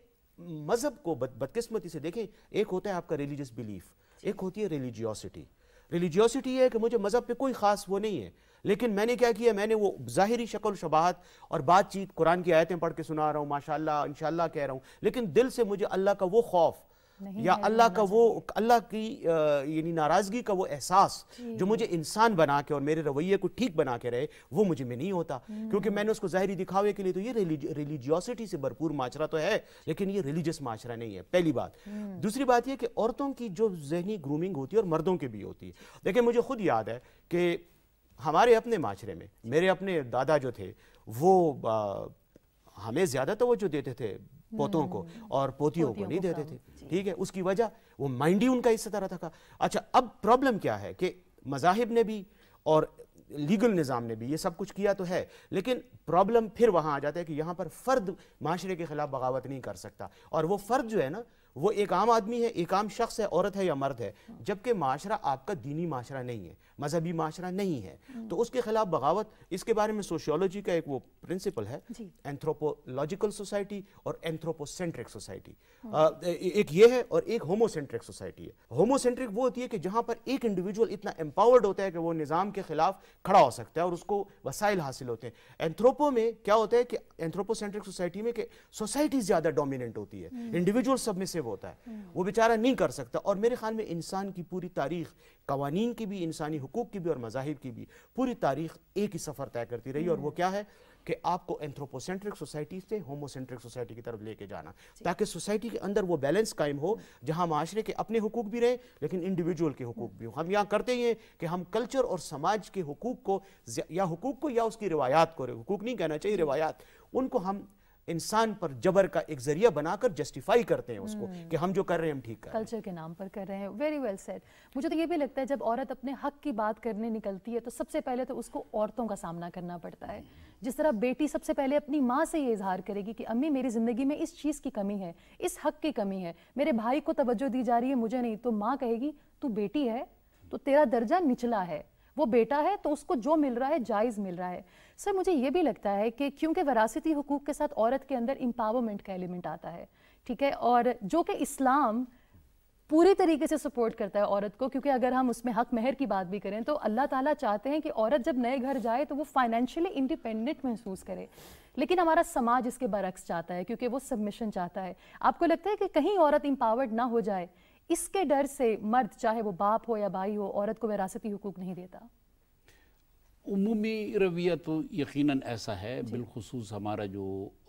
मज़हब को बद बदकस्मती से देखें एक होता है आपका रिलीजियस बिलीफ एक होती है रिलीजियोसिटी रिलीजियोसिटी है कि मुझे मज़हब पे कोई ख़ास वो नहीं है लेकिन मैंने क्या किया मैंने वो ज़ाहरी शक्ल शबाहत और बातचीत कुरान की आयतें पढ़ के सुना रहा हूँ माशाल्लाह इंशाल्लाह कह रहा हूँ लेकिन दिल से मुझे अल्लाह का वो खौफ़ या अल्लाह का वो अल्लाह की यानी नाराज़गी का वो एहसास जो मुझे इंसान बना के और मेरे रवैये को ठीक बना के रहे वो मुझे में नहीं होता हम्म। क्योंकि मैंने उसको ज़ाहरी दिखावे के लिए तो ये रिलीजियोसिटी से भरपूर माशरा तो है लेकिन ये रिलीजियस माशरा नहीं है पहली बात हम्म। दूसरी बात यह कि औरतों की जो जहनी ग्रूमिंग होती है और मर्दों की भी होती है देखिए मुझे खुद याद है कि हमारे अपने माशरे में मेरे अपने दादा जो थे वो हमें ज़्यादा तो जो देते थे हम्म। पोतों को और पोतियों को नहीं देते थे ठीक है उसकी वजह वो माइंड ही उनका इस तरह था अच्छा अब प्रॉब्लम क्या है कि मजाहिब ने भी और लीगल निज़ाम ने भी ये सब कुछ किया तो है लेकिन प्रॉब्लम फिर वहाँ आ जाता है कि यहाँ पर फ़र्द माशरे के ख़िलाफ़ बगावत नहीं कर सकता और वो फ़र्द जो है ना वो एक आम आदमी है एक आम शख्स है औरत है या मर्द है जबकि माशरा आपका दीनी माशरा नहीं है मजहबी माशरा नहीं है हम्म। तो उसके खिलाफ बगावत इसके बारे में सोशियोलॉजी का एक वो प्रिंसिपल है एंथ्रोपोलॉजिकल सोसाइटी और हम्म। एंथ्रोपोसेंट्रिक सोसाइटी एक ये है और एक होमोसेंट्रिक सोसाइटी है होमोसेंट्रिक वो होती है कि जहां पर एक इंडिविजुअल इतना एम्पावर्ड होता है कि वो निज़ाम के खिलाफ खड़ा हो सकता है और उसको वसाइल हासिल होते हैं एंथ्रोपो में क्या होता है कि एंथ्रोपोसेंट्रिक सोसाइटी में सोसाइटी ज़्यादा डोमिनेंट होती है इंडिविजुअल हम्म। सबमिसिव होता है वो बेचारा नहीं कर सकता और मेरे ख्याल में इंसान की पूरी तारीख कवानीन की भी इंसानी हकूक़ की भी और मजाहब की भी पूरी तारीख एक ही सफ़र तय करती रही और वो हम्म। क्या है कि आपको एंथ्रोपोसेंट्रिक सोसाइटी से होमोसेंट्रिक सोसाइटी की तरफ लेके जाना ताकि सोसाइटी के अंदर वो बैलेंस कायम हो हम्म। जहाँ माशरे के अपने हकूक भी रहे लेकिन इंडिविजुअल के हकूक भी हो हम यहाँ करते हैं कि हम कल्चर और समाज के हकूक को या हकूक को या उसकी रिवायात को हकूक नहीं कहना चाहिए रिवायात उनको हम इंसान पर जबर का एक जरिया बनाकर जस्टिफाई करते हैं उसको हम्म। कि हम जो कर रहे हैं हम ठीक कर कल्चर के नाम पर कर रहे हैं वेरी वेल सेड मुझे तो ये भी लगता है जब औरत अपने हक की बात करने निकलती है तो सबसे पहले तो उसको औरतों का सामना करना पड़ता है जिस तरह बेटी सबसे पहले अपनी माँ से ये इजहार करेगी कि अम्मी मेरी ज़िंदगी में इस चीज़ की कमी है इस हक की कमी है मेरे भाई को तवज्जो दी जा रही है मुझे नहीं तो माँ कहेगी तू बेटी है तो तेरा दर्जा निचला है वो बेटा है तो उसको जो मिल रहा है जायज़ मिल रहा है सर मुझे ये भी लगता है कि क्योंकि वरासती हकूक़ के साथ औरत के अंदर एम्पावरमेंट का एलिमेंट आता है ठीक है और जो कि इस्लाम पूरी तरीके से सपोर्ट करता है औरत को क्योंकि अगर हम उसमें हक महर की बात भी करें तो अल्लाह ताला चाहते हैं कि औरत जब नए घर जाए तो वो फाइनेंशियली इंडिपेंडेंट महसूस करे लेकिन हमारा समाज इसके बरक्स चाहता है क्योंकि वो सबमिशन चाहता है आपको लगता है कि कहीं औरत इम्पावर्ड ना हो जाए इसके डर से मर्द चाहे वो बाप हो या भाई हो औरत को विरासती हकूक नहीं देता उमूमी रवैया तो यकीनन ऐसा है बिलखसूस हमारा जो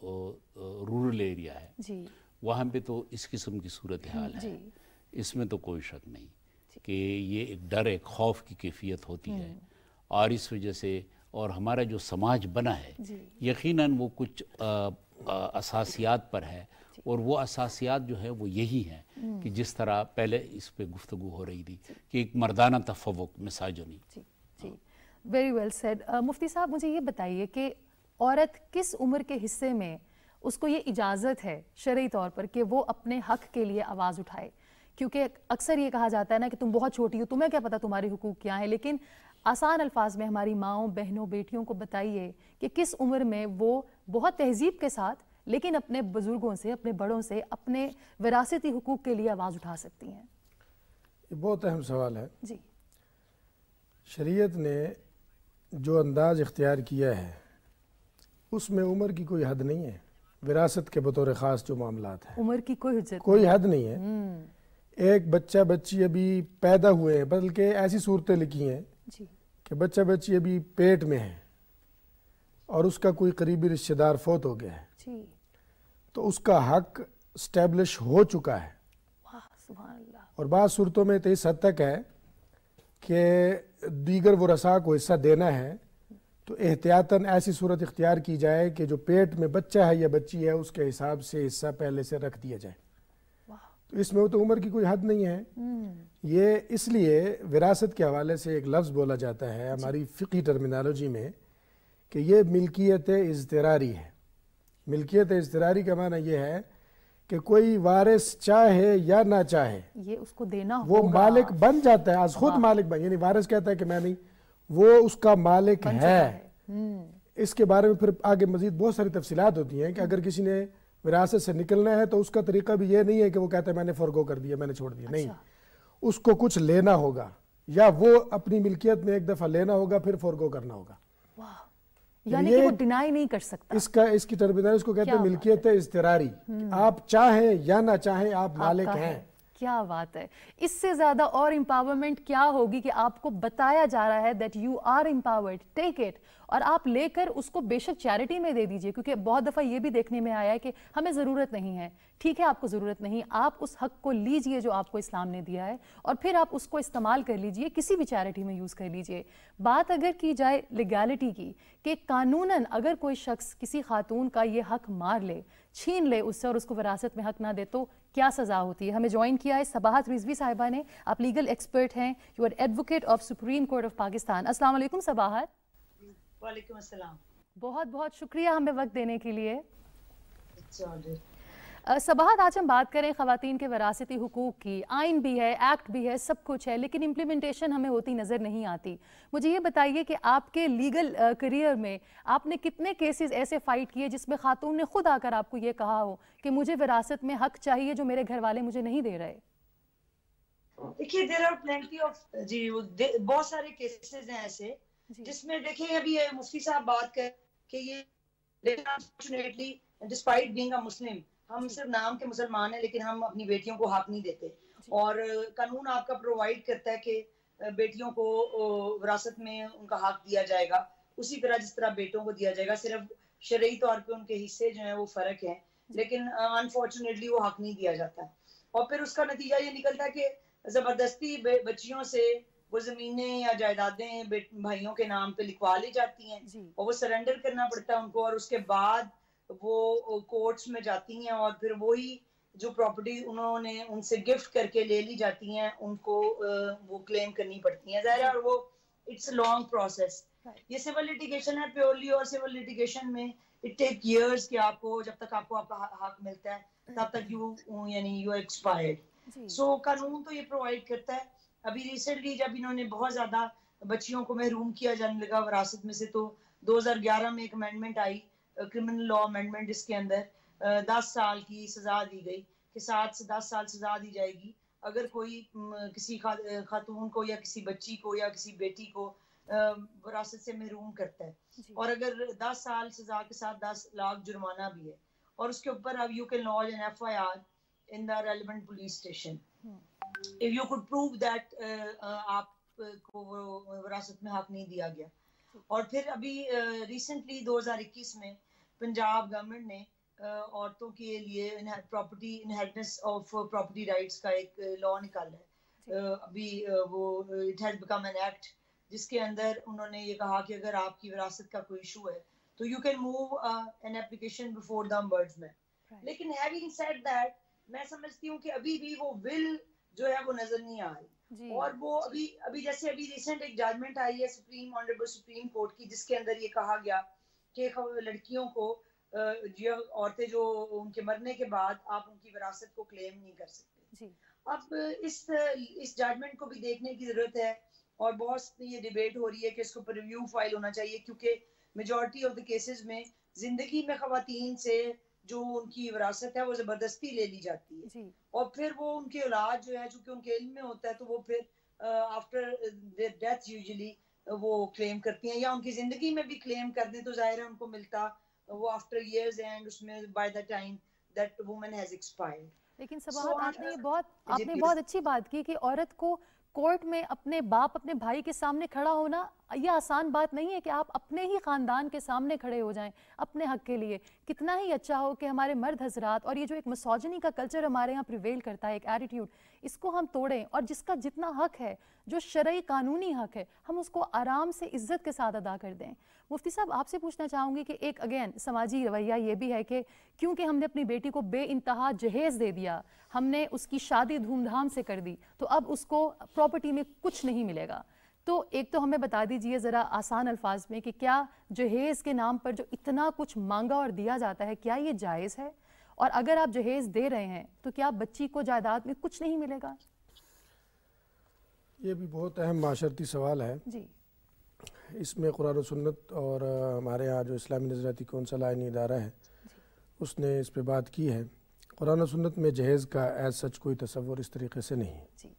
रूरल एरिया है जी वहाँ पे तो इस किस्म की सूरत हम्म, हाल है इसमें तो कोई शक नहीं कि ये एक डर एक खौफ की कैफियत होती है हम्म। और इस वजह से और हमारा जो समाज बना है यकीनन वो कुछ असासियात पर है और वो असासियात जो है वो यही हैं हम्म। कि जिस तरह पहले इस पर गुफ्तु हो रही थी कि एक मर्दाना तफवक मिसाजनी जी जी वेरी वेल सेड मुफ्ती साहब मुझे ये बताइए कि औरत किस उम्र के हिस्से में उसको ये इजाज़त है शर्य तौर पर कि वो अपने हक के लिए आवाज़ उठाए क्योंकि अक्सर ये कहा जाता है ना कि तुम बहुत छोटी हो तुम्हें क्या पता तुम्हारे हुकूक क्या हैं लेकिन आसान अल्फाज में हमारी माओ बहनों बेटियों को बताइए कि किस उम्र में वो बहुत तहजीब के साथ लेकिन अपने बुजुर्गों से अपने बड़ों से अपने विरासती हकूक़ के लिए आवाज़ उठा सकती हैं बहुत अहम सवाल है जी शरीयत ने जो अंदाज इख्तियार किया है उसमें उम्र की कोई हद नहीं है विरासत के बतौर ख़ास जो मामला है उम्र की कोई कोई हद नहीं है हम्म। एक बच्चा बच्ची अभी पैदा हुए हैं बल्कि ऐसी सूरतें लिखी हैं कि बच्चा बच्ची अभी पेट में है और उसका कोई करीबी रिश्तेदार फोत हो गया है तो उसका हक स्टैब्लिश हो चुका है और बाद सूरतों में तो इस हद तक है कि दीगर वसा को हिस्सा देना है तो एहतियातन ऐसी सूरत इख्तियार की जाए कि जो पेट में बच्चा है या बच्ची है उसके हिसाब से हिस्सा पहले से रख दिया जाए तो इसमें वो तो उम्र की कोई हद नहीं है हम्म। ये इसलिए विरासत के हवाले से एक लफ्ज़ बोला जाता है हमारी फ़िकी टर्मिनोलॉजी में कि ये मिल्कियत इजतरारी है मिल्कियत इसरारी का माना यह है कि कोई वारिस चाहे या ना चाहे ये उसको देना वो मालिक बन जाता है आज खुद हाँ। मालिक बन यानी वारिस कहता है कि मैं नहीं वो उसका मालिक है, हम्म। इसके बारे में फिर आगे मजीद बहुत सारी तफसीत होती हैं कि अगर किसी ने विरासत से निकलना है तो उसका तरीका भी ये नहीं है कि वो कहता है मैंने फरगो कर दिया मैंने छोड़ दिया अच्छा। नहीं उसको कुछ लेना होगा या वो अपनी मिल्कियत में एक दफ़ा लेना होगा फिर फरगो करना होगा यानी कि वो डिनाई नहीं कर सकता इसका इसकी टर्मिनल इसको कहते हैं मिल्कियत इसतरारी हम्म। आप चाहें या ना चाहे आप मालिक हैं क्या बात है इससे ज्यादा और इंपावरमेंट क्या होगी कि आपको बताया जा रहा है that you are empowered take it और आप लेकर उसको बेशक चैरिटी में दे दीजिए क्योंकि बहुत दफ़ा ये भी देखने में आया है कि हमें ज़रूरत नहीं है ठीक है आपको ज़रूरत नहीं आप उस हक को लीजिए जो आपको इस्लाम ने दिया है और फिर आप उसको इस्तेमाल कर लीजिए किसी भी चैरिटी में यूज़ कर लीजिए बात अगर की जाए लिगैलिटी की कि कानूनन अगर कोई शख्स किसी खातून का ये हक मार ले छीन ले उससे और उसको विरासत में हक ना दे तो क्या सज़ा होती है हमें ज्वाइन किया है सबाहत रिजवी साहिबा ने आप लीगल एक्सपर्ट हैं you are advocate of Supreme Court of Pakistan असल सबाहत वालेकुम अस्सलाम बहुत बहुत शुक्रिया हमें वक्त देने के लिए सबाहत आज हम बात करें खातन के वरासती हकूक़ की आइन भी है एक्ट भी है सब कुछ है लेकिन इम्प्लीमेंटेशन हमें होती नज़र नहीं आती मुझे ये बताइए कि आपके लीगल करियर में आपने कितने केसेस ऐसे फ़ाइट किए जिसमें ख़ातून ने खुद आकर आपको ये कहा हो कि मुझे विरासत में हक चाहिए जो मेरे घर वाले मुझे नहीं दे रहे देखिए देर आर प्लेंटी ऑफ जी बहुत सारे केसेस हैं ऐसे जिसमें देखें अभी मुफ्ती साहब बात कर कि ये डिस्पाइट बीइंग अ मुस्लिम हम सिर्फ नाम के मुसलमान हैं लेकिन हम अपनी बेटियों को हक नहीं देते और कानून आपका प्रोवाइड करता है कि बेटियों को विरासत में उनका हक दिया जाएगा उसी तरह जिस तरह बेटों को दिया जाएगा सिर्फ शरीय तौर पे उनके हिस्से जो है वो फर्क है लेकिन अनफॉर्चुनेटली वो हक नहीं दिया जाता और फिर उसका नतीजा ये निकलता है कि जबरदस्ती बच्चियों से वो जमीने या जायदादें भाइयों के नाम पे लिखवा ली जाती हैं और वो सरेंडर करना पड़ता है उनको और उसके बाद वो कोर्ट्स में जाती हैं और फिर वही जो प्रॉपर्टी उन्होंने उनसे गिफ्ट करके ले ली जाती हैं उनको वो क्लेम करनी पड़ती है जाहिर और वो इट्स लॉन्ग प्रोसेस ये सिविल लिटिगेशन है प्योरली और सिविल लिटिगेशन में इट टेक इयर्स कि आपको जब तक आपको आपका हक हाँ मिलता है तब तक यू यानी यू एक्सपायर्ड सो कानून तो ये प्रोवाइड करता है अभी रिसेंटली जब इन्होंने बहुत ज़्यादा बच्चियों को महरूम किया जाने लगा विरासत में से तो 2011 में एक अमेंडमेंट आई क्रिमिनल लॉ अमेंडमेंट इसके अंदर दस साल की सज़ा दी गई कि सात से दस साल सज़ा दी जाएगी अगर कोई किसी खा, खातून को या किसी बच्ची को या किसी बेटी को विरासत से महरूम करता है और अगर दस साल सजा के साथ दस लाख जुर्माना भी है और उसके ऊपर अब you can lodge an F I R in the relevant police station if you could prove that आपको विरासत में हक नहीं दिया गया और फिर अभी रिसेंटली uh, 2021 में पंजाब गवर्नमेंट ने uh, औरतों के लिए property inheritance of property rights का एक लॉ uh, निकाला है uh, अभी uh, वो it has become an act जिसके अंदर उन्होंने ये कहा कि अगर आपकी विरासत का कोई इशू है तो you can move an application before the ombudsman लेकिन हैविंग सेड दैट मैं समझती हूँ कि अभी भी वो विल जो है वो नजर नहीं आ रही और वो अभी अभी जैसे अभी रिसेंट एक जजमेंट आई है सुप्रीम ऑनरेबल सुप्रीम कोर्ट की जिसके अंदर ये कहा गया कि लड़कियों को जो औरतें जो उनके मरने के बाद आप उनकी विरासत को क्लेम नहीं कर सकते अब इस इस जजमेंट को भी देखने की जरूरत है और बहुत सी ये डिबेट हो रही है कि इसके ऊपर रिव्यू फाइल होना चाहिए क्योंकि मेजोरिटी ऑफ द केसेस में जिंदगी में खातन से जो उनकी विरासत है वो जबरदस्ती ले ली जाती है और फिर वो उनके औलाद जो है चूंकि उनके इल्म में होता है तो वो फिर आफ्टर डेथ यूजली वो क्लेम करती हैं या उनकी जिंदगी में भी क्लेम कर दें तो जाहिर है उनको मिलता वो आफ्टर ईयर्स एंड उसमें by the time that woman has expired लेकिन सब so, आपने बहुत आपने बहुत अच्छी बात की कि औरत को कोर्ट में अपने बाप अपने भाई के सामने खड़ा होना यह आसान बात नहीं है कि आप अपने ही ख़ानदान के सामने खड़े हो जाएं अपने हक के लिए कितना ही अच्छा हो कि हमारे मर्द हजरात और ये जो एक मसौजनी का कल्चर हमारे यहाँ प्रिवेल करता है एक एटीट्यूड इसको हम तोड़ें और जिसका जितना हक है जो शरय कानूनी हक है हम उसको आराम से इज्जत के साथ अदा कर दें मुफ्ती साहब आपसे पूछना चाहूँगी कि एक अगेन समाजी रवैया ये भी है कि क्योंकि हमने अपनी बेटी को बे इंतहा जहेज़ दे दिया हमने उसकी शादी धूमधाम से कर दी तो अब उसको प्रॉपर्टी में कुछ नहीं मिलेगा तो एक तो हमें बता दीजिए ज़रा आसान अल्फाज में कि क्या जहेज़ के नाम पर जो इतना कुछ मांगा और दिया जाता है क्या ये जायज़ है और अगर आप जहेज दे रहे हैं तो क्या बच्ची को जायदाद में कुछ नहीं मिलेगा ये भी बहुत अहम माशरती सवाल है जी इसमें कुरान सुन्नत और हमारे यहाँ जो इस्लामी नजरती कौंसल आयनी इदारा है उसने इस पर बात की है कुरान सुन्नत में जहेज़ का एज सच कोई तसवर इस तरीके से नहीं है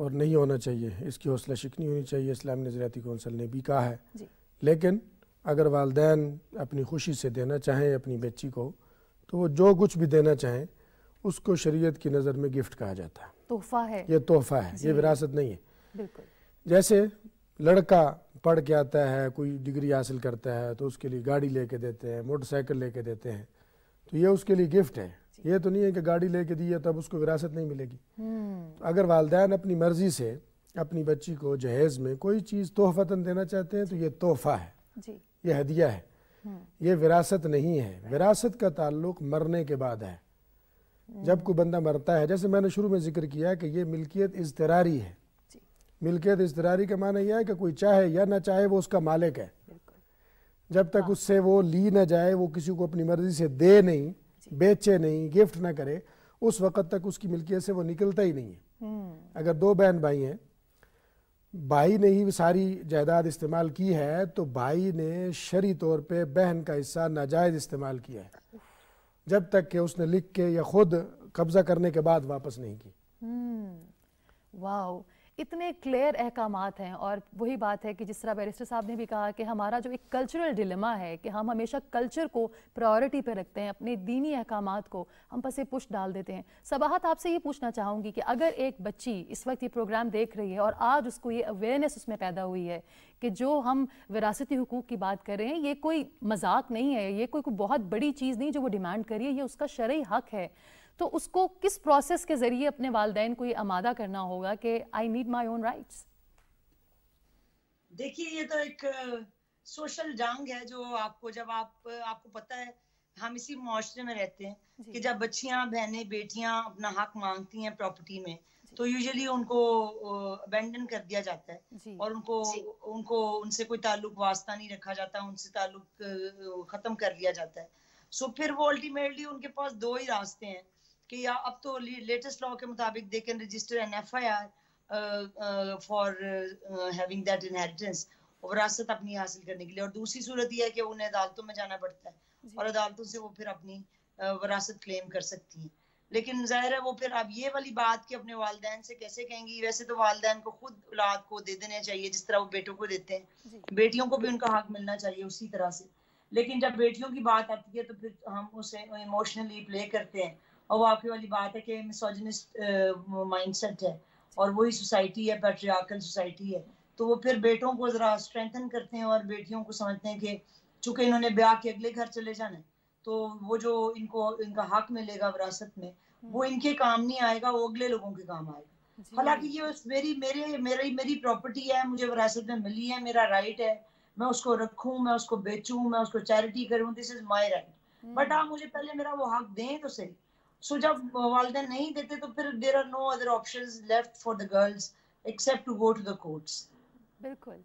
और नहीं होना चाहिए इसकी हौसला शिकनी होनी चाहिए इस्लामी नजरती कौंसल ने भी कहा है लेकिन अगर वालदेन अपनी खुशी से देना चाहें अपनी बच्ची को तो वो जो कुछ भी देना चाहें उसको शरीयत की नज़र में गिफ्ट कहा जाता है तोहफा है ये तोहफा है ये विरासत नहीं है बिल्कुल जैसे लड़का पढ़ के आता है कोई डिग्री हासिल करता है तो उसके लिए गाड़ी लेके देते हैं मोटरसाइकिल लेके देते हैं तो ये उसके लिए गिफ्ट है ये तो नहीं है कि गाड़ी लेके दी है तब उसको विरासत नहीं मिलेगी तो अगर वालदेन अपनी मर्जी से अपनी बच्ची को जहेज में कोई चीज़ तोहफतन देना चाहते हैं तो ये तोहफा है ये हदिया है हम्म। ये विरासत नहीं है विरासत का ताल्लुक मरने के बाद है हम्म। जब कोई बंदा मरता है जैसे मैंने शुरू में जिक्र किया कि ये मिल्कियत इजतरारी है मिल्कियत इजतरारी का माना यह है कि कोई चाहे या ना चाहे वो उसका मालिक है जब तक हाँ। उससे वो ली ना जाए वो किसी को अपनी मर्जी से दे नहीं बेचे नहीं गिफ्ट ना करे उस वक़्त तक उसकी मिल्कियत से वो निकलता ही नहीं है हम्म। अगर दो बहन भाई हैं भाई ने ही सारी जायदाद इस्तेमाल की है तो भाई ने शरी तौर पे बहन का हिस्सा नाजायज़ इस्तेमाल किया है जब तक कि उसने लिख के या ख़ुद कब्ज़ा करने के बाद वापस नहीं की हम्म, वाह इतने क्लियर अहकाम हैं और वही बात है कि जिस तरह बैरिस्टर साहब ने भी कहा कि हमारा जो एक कल्चरल डिलेमा है कि हम हमेशा कल्चर को प्रायोरिटी पर रखते हैं अपने दीनी अहकाम को हम पसे पुश डाल देते हैं सबाहत आपसे ये पूछना चाहूँगी कि अगर एक बच्ची इस वक्त ये प्रोग्राम देख रही है और आज उसको ये अवेयरनेस उसमें पैदा हुई है कि जो हम विरासती हकूक़ की बात कर रहे हैं ये कोई मजाक नहीं है ये कोई, कोई बहुत बड़ी चीज़ नहीं जो वो डिमांड करिए ये उसका शर्य हक है तो उसको किस प्रोसेस के ज़रिए अपने वालदेन को ये अमादा करना होगा कि I need my own rights देखिए ये तो एक सोशल जंग है जो आपको जब आप आपको पता है हम इसी मुआरे में रहते हैं कि जब बच्चियां बहनें बेटियां अपना हक मांगती हैं प्रॉपर्टी में तो यूजुअली उनको अबेंडन कर दिया जाता है और उनको उनको उनसे कोई ताल्लुक वास्ता नहीं रखा जाता उनसे ताल्लुक खत्म कर लिया जाता है सो फिर वो अल्टीमेटली उनके पास दो ही रास्ते हैं कि या अब तो लेटेस्ट लॉ के मुताबिक they can register an F I R for having that inheritance विरासत अपनी हासिल करने के लिए और दूसरी सूरत यह है कि उन्हें अदालतों में जाना पड़ता है और अदालतों से वो फिर अपनी uh, विरासत क्लेम कर सकती हैं लेकिन जाहिर है वो फिर अब ये वाली बात कि अपने वालदेन से कैसे कहेंगी वैसे तो वालदेन को खुद औलाद को दे देने चाहिए जिस तरह वो बेटों को देते हैं बेटियों को भी उनका हक मिलना चाहिए उसी तरह से लेकिन जब बेटियों की बात आती है तो फिर हम उसे इमोशनली प्ले करते हैं और वो आपकी वाली बात है कि मिसोजनिस्ट माइंडसेट है और वही सोसाइटी है पेट्रियाकल सोसाइटी है तो वो फिर बेटों को ज़रा स्ट्रेंथन करते हैं और बेटियों को समझते हैं कि चूंकि इन्होंने ब्याह के अगले घर चले जाना है तो वो जो इनको इनका हक मिलेगा विरासत में वो हम्म। इनके काम नहीं आएगा वो अगले लोगों के काम आएगा हालांकि ये मेरी मेरे मेरी मेरी प्रॉपर्टी है मुझे विरासत में मिली है मेरा राइट है मैं उसको रखू मैं उसको बेचू मैं उसको चैरिटी करूं this is my right but आप मुझे पहले मेरा वो हक दें तो सही सो जब वालदे नहीं देते तो फिर there are no other option left for the girls except to go to the courts बिल्कुल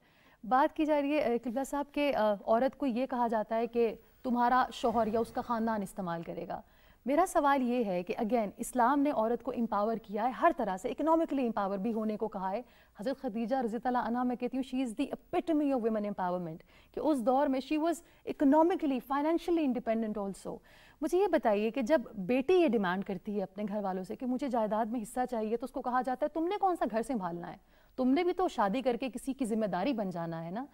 बात की जा रही है किबला साहब के औरत को ये कहा जाता है कि तुम्हारा शोहर या उसका ख़ानदान इस्तेमाल करेगा मेरा सवाल ये है कि अगेन इस्लाम ने औरत को एम्पावर किया है हर तरह से इकोनॉमिकली एम्पावर भी होने को कहा है हज़रत खदीजा रजी अना मैं कहती हूँ she is the epitome of women empowerment कि उस दौर में she was economically financially independent also मुझे ये बताइए कि जब बेटी ये डिमांड करती है अपने घर वालों से कि मुझे जायदाद में हिस्सा चाहिए तो उसको कहा जाता है तुमने कौन सा घर संभालना है तुमने भी तो शादी करके किसी की जिम्मेदारी बन जाना है ना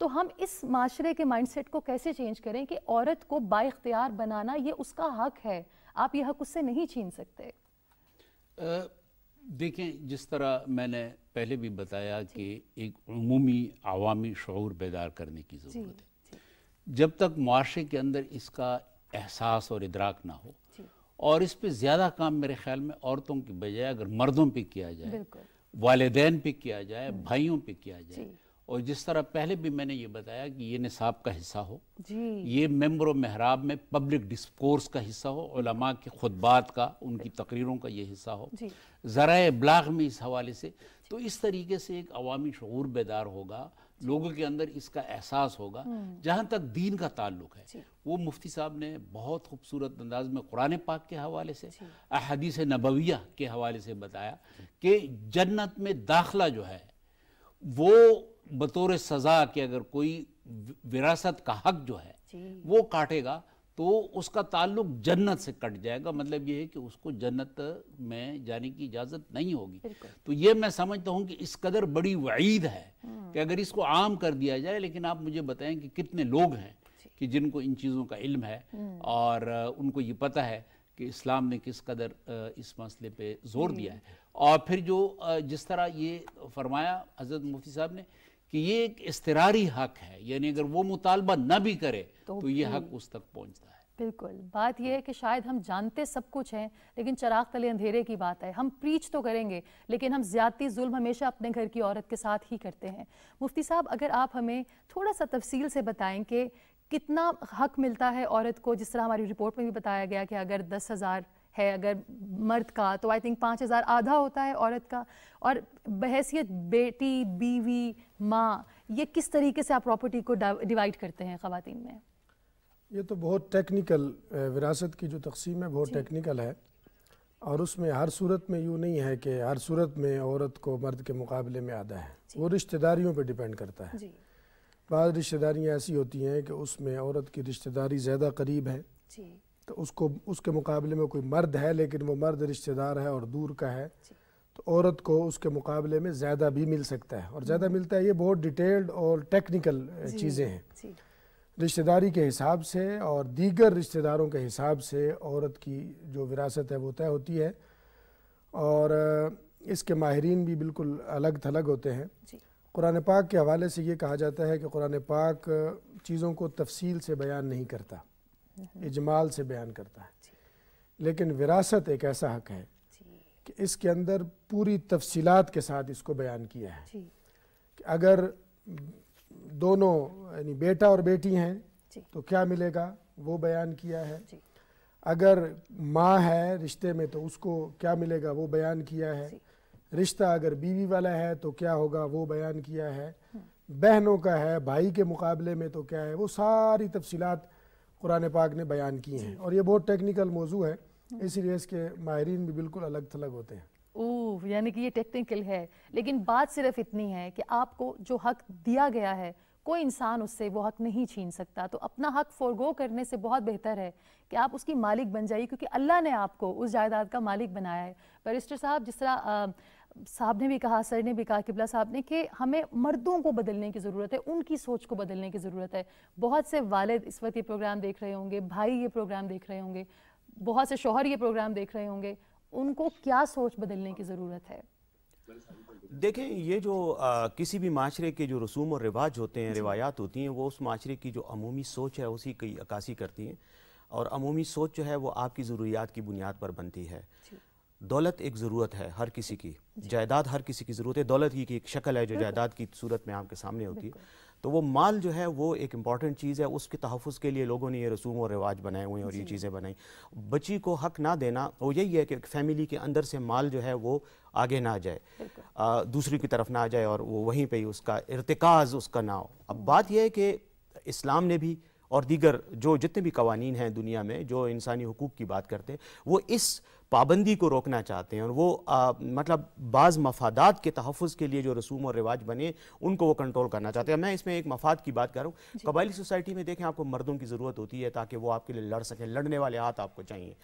तो हम इस माशरे के माइंडसेट को कैसे चेंज करें कि औरत को बाख्तियार बनाना ये उसका हक है आप यह हक उससे नहीं छीन सकते देखें जिस तरह मैंने पहले भी बताया कि एक अमूमी आवामी शुरू बेदार करने की ज़रूरत है जब तक माशरे के अंदर इसका एहसास और इदराक ना हो और इस पर ज़्यादा काम मेरे ख्याल में औरतों की बजाय अगर मर्दों पर किया जाए वालदेन पर किया जाए हम्म। भाइयों पर किया जाए और जिस तरह पहले भी मैंने ये बताया कि ये निसाब का हिस्सा हो ये मेम्बर महराब में पब्लिक डिस्कोर्स का हिस्सा हो उलमा के खुतबात का उनकी तकरीरों का ये हिस्सा हो ज़रा ब्लाग में इस हवाले से तो इस तरीके से एक अवामी शूर बेदार होगा लोगों के अंदर इसका एहसास होगा हम्म। जहाँ तक दीन का ताल्लुक है वो मुफ्ती साहब ने बहुत खूबसूरत अंदाज में कुरान पाक के हवाले से अहदीस नबविया के हवाले से बताया कि जन्नत में दाखला जो है वो बतौर सज़ा के अगर कोई विरासत का हक जो है वो काटेगा तो उसका ताल्लुक जन्नत से कट जाएगा मतलब ये है कि उसको जन्नत में जाने की इजाज़त नहीं होगी तो ये मैं समझता हूँ कि इस कदर बड़ी वईद है हम्म। कि अगर इसको आम कर दिया जाए लेकिन आप मुझे बताएं कि कितने लोग हैं कि जिनको इन चीज़ों का इल्म है हम्म। और उनको ये पता है कि इस्लाम ने किस कदर इस मसले पे जोर दिया है हम्म। और फिर जो जिस तरह ये फरमाया हज़रत मुफ्ती साहब ने कि ये एक इसतरारी हक है यानी अगर वो मुतालबा ना भी करे तो, तो ये हक उस तक पहुंचता है बिल्कुल बात यह है कि शायद हम जानते सब कुछ हैं लेकिन चराग तले अंधेरे की बात है हम प्रीच तो करेंगे लेकिन हम ज़्यादती जुल्म हमेशा अपने घर की औरत के साथ ही करते हैं मुफ्ती साहब अगर आप हमें थोड़ा सा तफसील से बताएं कि कितना हक मिलता है औरत को जिस तरह हमारी रिपोर्ट में भी बताया गया कि अगर दस हज़ार है अगर मर्द का तो आई थिंक पाँच हज़ार आधा होता है औरत का और बहसीत बेटी बीवी माँ ये किस तरीके से आप प्रॉपर्टी को डिवाइड करते हैं ख़वान में ये तो बहुत टेक्निकल विरासत की जो तकसीम है बहुत टेक्निकल है और उसमें हर सूरत में यूँ नहीं है कि हर सूरत में औरत को मर्द के मुकाबले में आधा है वो रिश्तेदारियों पे डिपेंड करता है बाद रिश्तेदारियाँ ऐसी होती हैं कि उसमें औरत की रिश्तेदारी ज़्यादा करीब है तो उसको उसके मुकाबले में कोई मर्द है लेकिन वो मर्द रिश्तेदार है और दूर का है तो औरत को उसके मुकाबले में ज़्यादा भी मिल सकता है और ज़्यादा हम्म। मिलता है ये बहुत डिटेल्ड और टेक्निकल चीज़ें हैं रिश्तेदारी के हिसाब से और दीगर रिश्तेदारों के हिसाब से औरत की जो विरासत है वो तय होती है और इसके माहरीन भी बिल्कुल अलग थलग होते हैं कुरान पाक के हवाले से ये कहा जाता है कि कुरान पाक चीज़ों को तफसील से बयान नहीं करता इजमाल से बयान करता है लेकिन विरासत एक ऐसा हक है कि इसके अंदर पूरी तफसीलात के साथ इसको बयान किया है कि अगर दोनों यानी बेटा और बेटी हैं तो क्या मिलेगा वो बयान किया है अगर माँ है रिश्ते में तो उसको क्या मिलेगा वो बयान किया है रिश्ता अगर बीवी वाला है तो क्या होगा वो बयान किया है हम्म। बहनों का है भाई के मुकाबले में तो क्या है वो सारी तफसीलात कुरान पाक ने बयान किए हैं और ये बहुत टेक्निकल मौजू है इसीलिए इसके माहरीन भी बिल्कुल अलग थलग होते हैं यानी कि ये टेक्निकल है लेकिन बात सिर्फ इतनी है कि आपको जो हक दिया गया है कोई इंसान उससे वो हक नहीं छीन सकता तो अपना हक फोरगो करने से बहुत बेहतर है कि आप उसकी मालिक बन जाइए क्योंकि अल्लाह ने आपको उस जायदाद का मालिक बनाया है बैरिस्टर साहब जिस तरह साहब ने भी कहा सर ने भी कहा किबला साहब ने कि हमें मर्दों को बदलने की ज़रूरत है उनकी सोच को बदलने की ज़रूरत है बहुत से वालद इस वक्त ये प्रोग्राम देख रहे होंगे भाई ये प्रोग्राम देख रहे होंगे बहुत से शोहर ये प्रोग्राम देख रहे होंगे उनको क्या सोच बदलने की ज़रूरत है देखें ये जो आ, किसी भी माशरे के जो रसूम और रिवाज होते हैं रिवायात होती हैं वो उस माशरे की जो अमूमी सोच है उसी की अक्सी करती हैं और अमूमी सोच जो है वो आपकी ज़रूरियात की बुनियाद पर बनती है दौलत एक ज़रूरत है हर किसी की जायदाद हर किसी की ज़रूरत है दौलत की एक शक्ल है जो जायदाद की सूरत में आपके सामने होती है तो वो माल जो है वो एक इम्पॉर्टेंट चीज़ है उसके तहफ़ के लिए लोगों ने ये रसूम और रिवाज बनाए हुए हैं और ये चीज़ें बनाई बच्ची को हक ना देना वो यही है कि फैमिली के अंदर से माल जो है वो आगे ना जाए आ, दूसरी की तरफ ना जाए और वो वहीं पे ही उसका इरतकाज उसका ना हो अब बात यह है कि इस्लाम ने भी और दीगर जो जितने भी कवानी हैं दुनिया में जो इंसानी हकूक़ की बात करते हैं वो इस पाबंदी को रोकना चाहते हैं और वो आ, मतलब बाज़ मफादात के तहफ़ के लिए जो रसूम और रिवाज बने उनको वो कंट्रोल करना चाहते हैं मैं इसमें एक मफाद की बात कर रहा हूँ कबायली सोसाइटी में देखें आपको मर्दों की ज़रूरत होती है ताकि वो आपके लिए लड़ सकें लड़ने वाले हाथ आपको चाहिए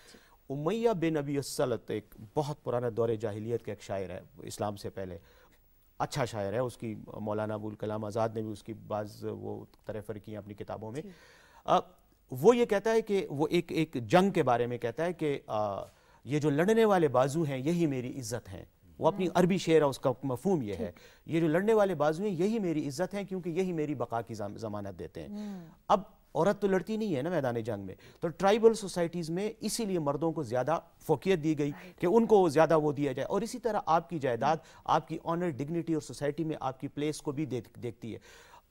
उमैया बिन अबी असलत एक बहुत पुराना दौरे जाहिलियत का एक शायर है इस्लाम से पहले अच्छा शायर है उसकी मौलाना अबुल कलाम आज़ाद ने भी उसकी बाज़ वो तरफर की अपनी किताबों में आ, वो ये कहता है कि वो एक एक जंग के बारे में कहता है कि आ, ये जो लड़ने वाले बाजू हैं यही मेरी इज्जत हैं वो अपनी हम्म। अरबी शेर है उसका मफहम यह है ये जो लड़ने वाले बाजू हैं यही मेरी इज्जत हैं क्योंकि यही मेरी बका की जमानत देते हैं हम्म। अब औरत तो लड़ती नहीं है ना मैदान जंग में तो ट्राइबल सोसाइटीज़ में इसीलिए मर्दों को ज़्यादा फोकियत दी गई कि उनको ज़्यादा वो दिया जाए और इसी तरह आपकी जायदाद आपकी ऑनर डिग्निटी और सोसाइटी में आपकी प्लेस को भी देख देखती है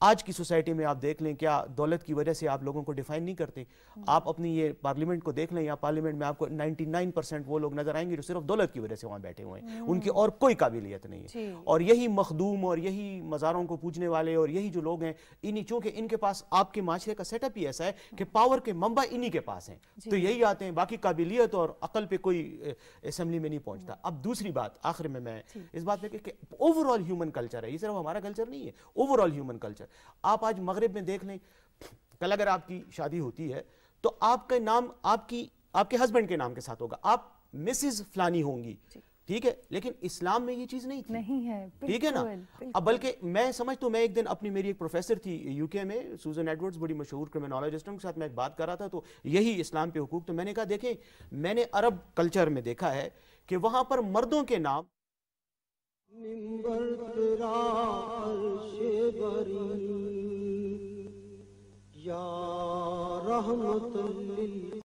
आज की सोसाइटी में आप देख लें क्या दौलत की वजह से आप लोगों को डिफाइन नहीं करते आप अपनी ये पार्लियामेंट को देख लें या पार्लियामेंट में आपको 99 परसेंट वो लोग नजर आएंगे जो सिर्फ दौलत की वजह से वहाँ बैठे हुए हैं उनकी हम्म। और कोई काबिलियत नहीं है और यही मखदूम और यही मज़ारों को पूजने वाले और यही जो लोग हैं इन्हीं चूँकि इनके पास आपके माशरे का सेटअप ही ऐसा है हम्म। कि पावर के मंबा इन्हीं के पास हैं तो यही आते हैं बाकी काबिलियत और अकल पर कोई असम्बली में नहीं पहुँचता अब दूसरी बात आखिर में मैं इस बात पर ओवरऑल ह्यूमन कल्चर है ये सिर्फ हमारा कल्चर नहीं है ओवरऑल ह्यूमन कल्चर आप आज मगरब में देख लें कल अगर आपकी शादी होती है तो आपका नाम आपकी आपके हस्बैंड के नाम के साथ होगा आप मिसिज फलानी होंगी ठीक है लेकिन इस्लाम में ये चीज नहीं थी। नहीं है ठीक है ना अब बल्कि मैं समझता तो हूँ मैं एक दिन अपनी मेरी एक प्रोफेसर थी यूके में सुजन एडवर्ड्स बड़ी मशहूर क्रिमिनोलॉजिस्ट उनके साथ मैं एक बात कर रहा था तो यही इस्लाम पे हुकूक तो मैंने कहा देखें मैंने अरब कल्चर में देखा है कि वहां पर मर्दों के नाम निम्बर तेरा से बरी या रहमत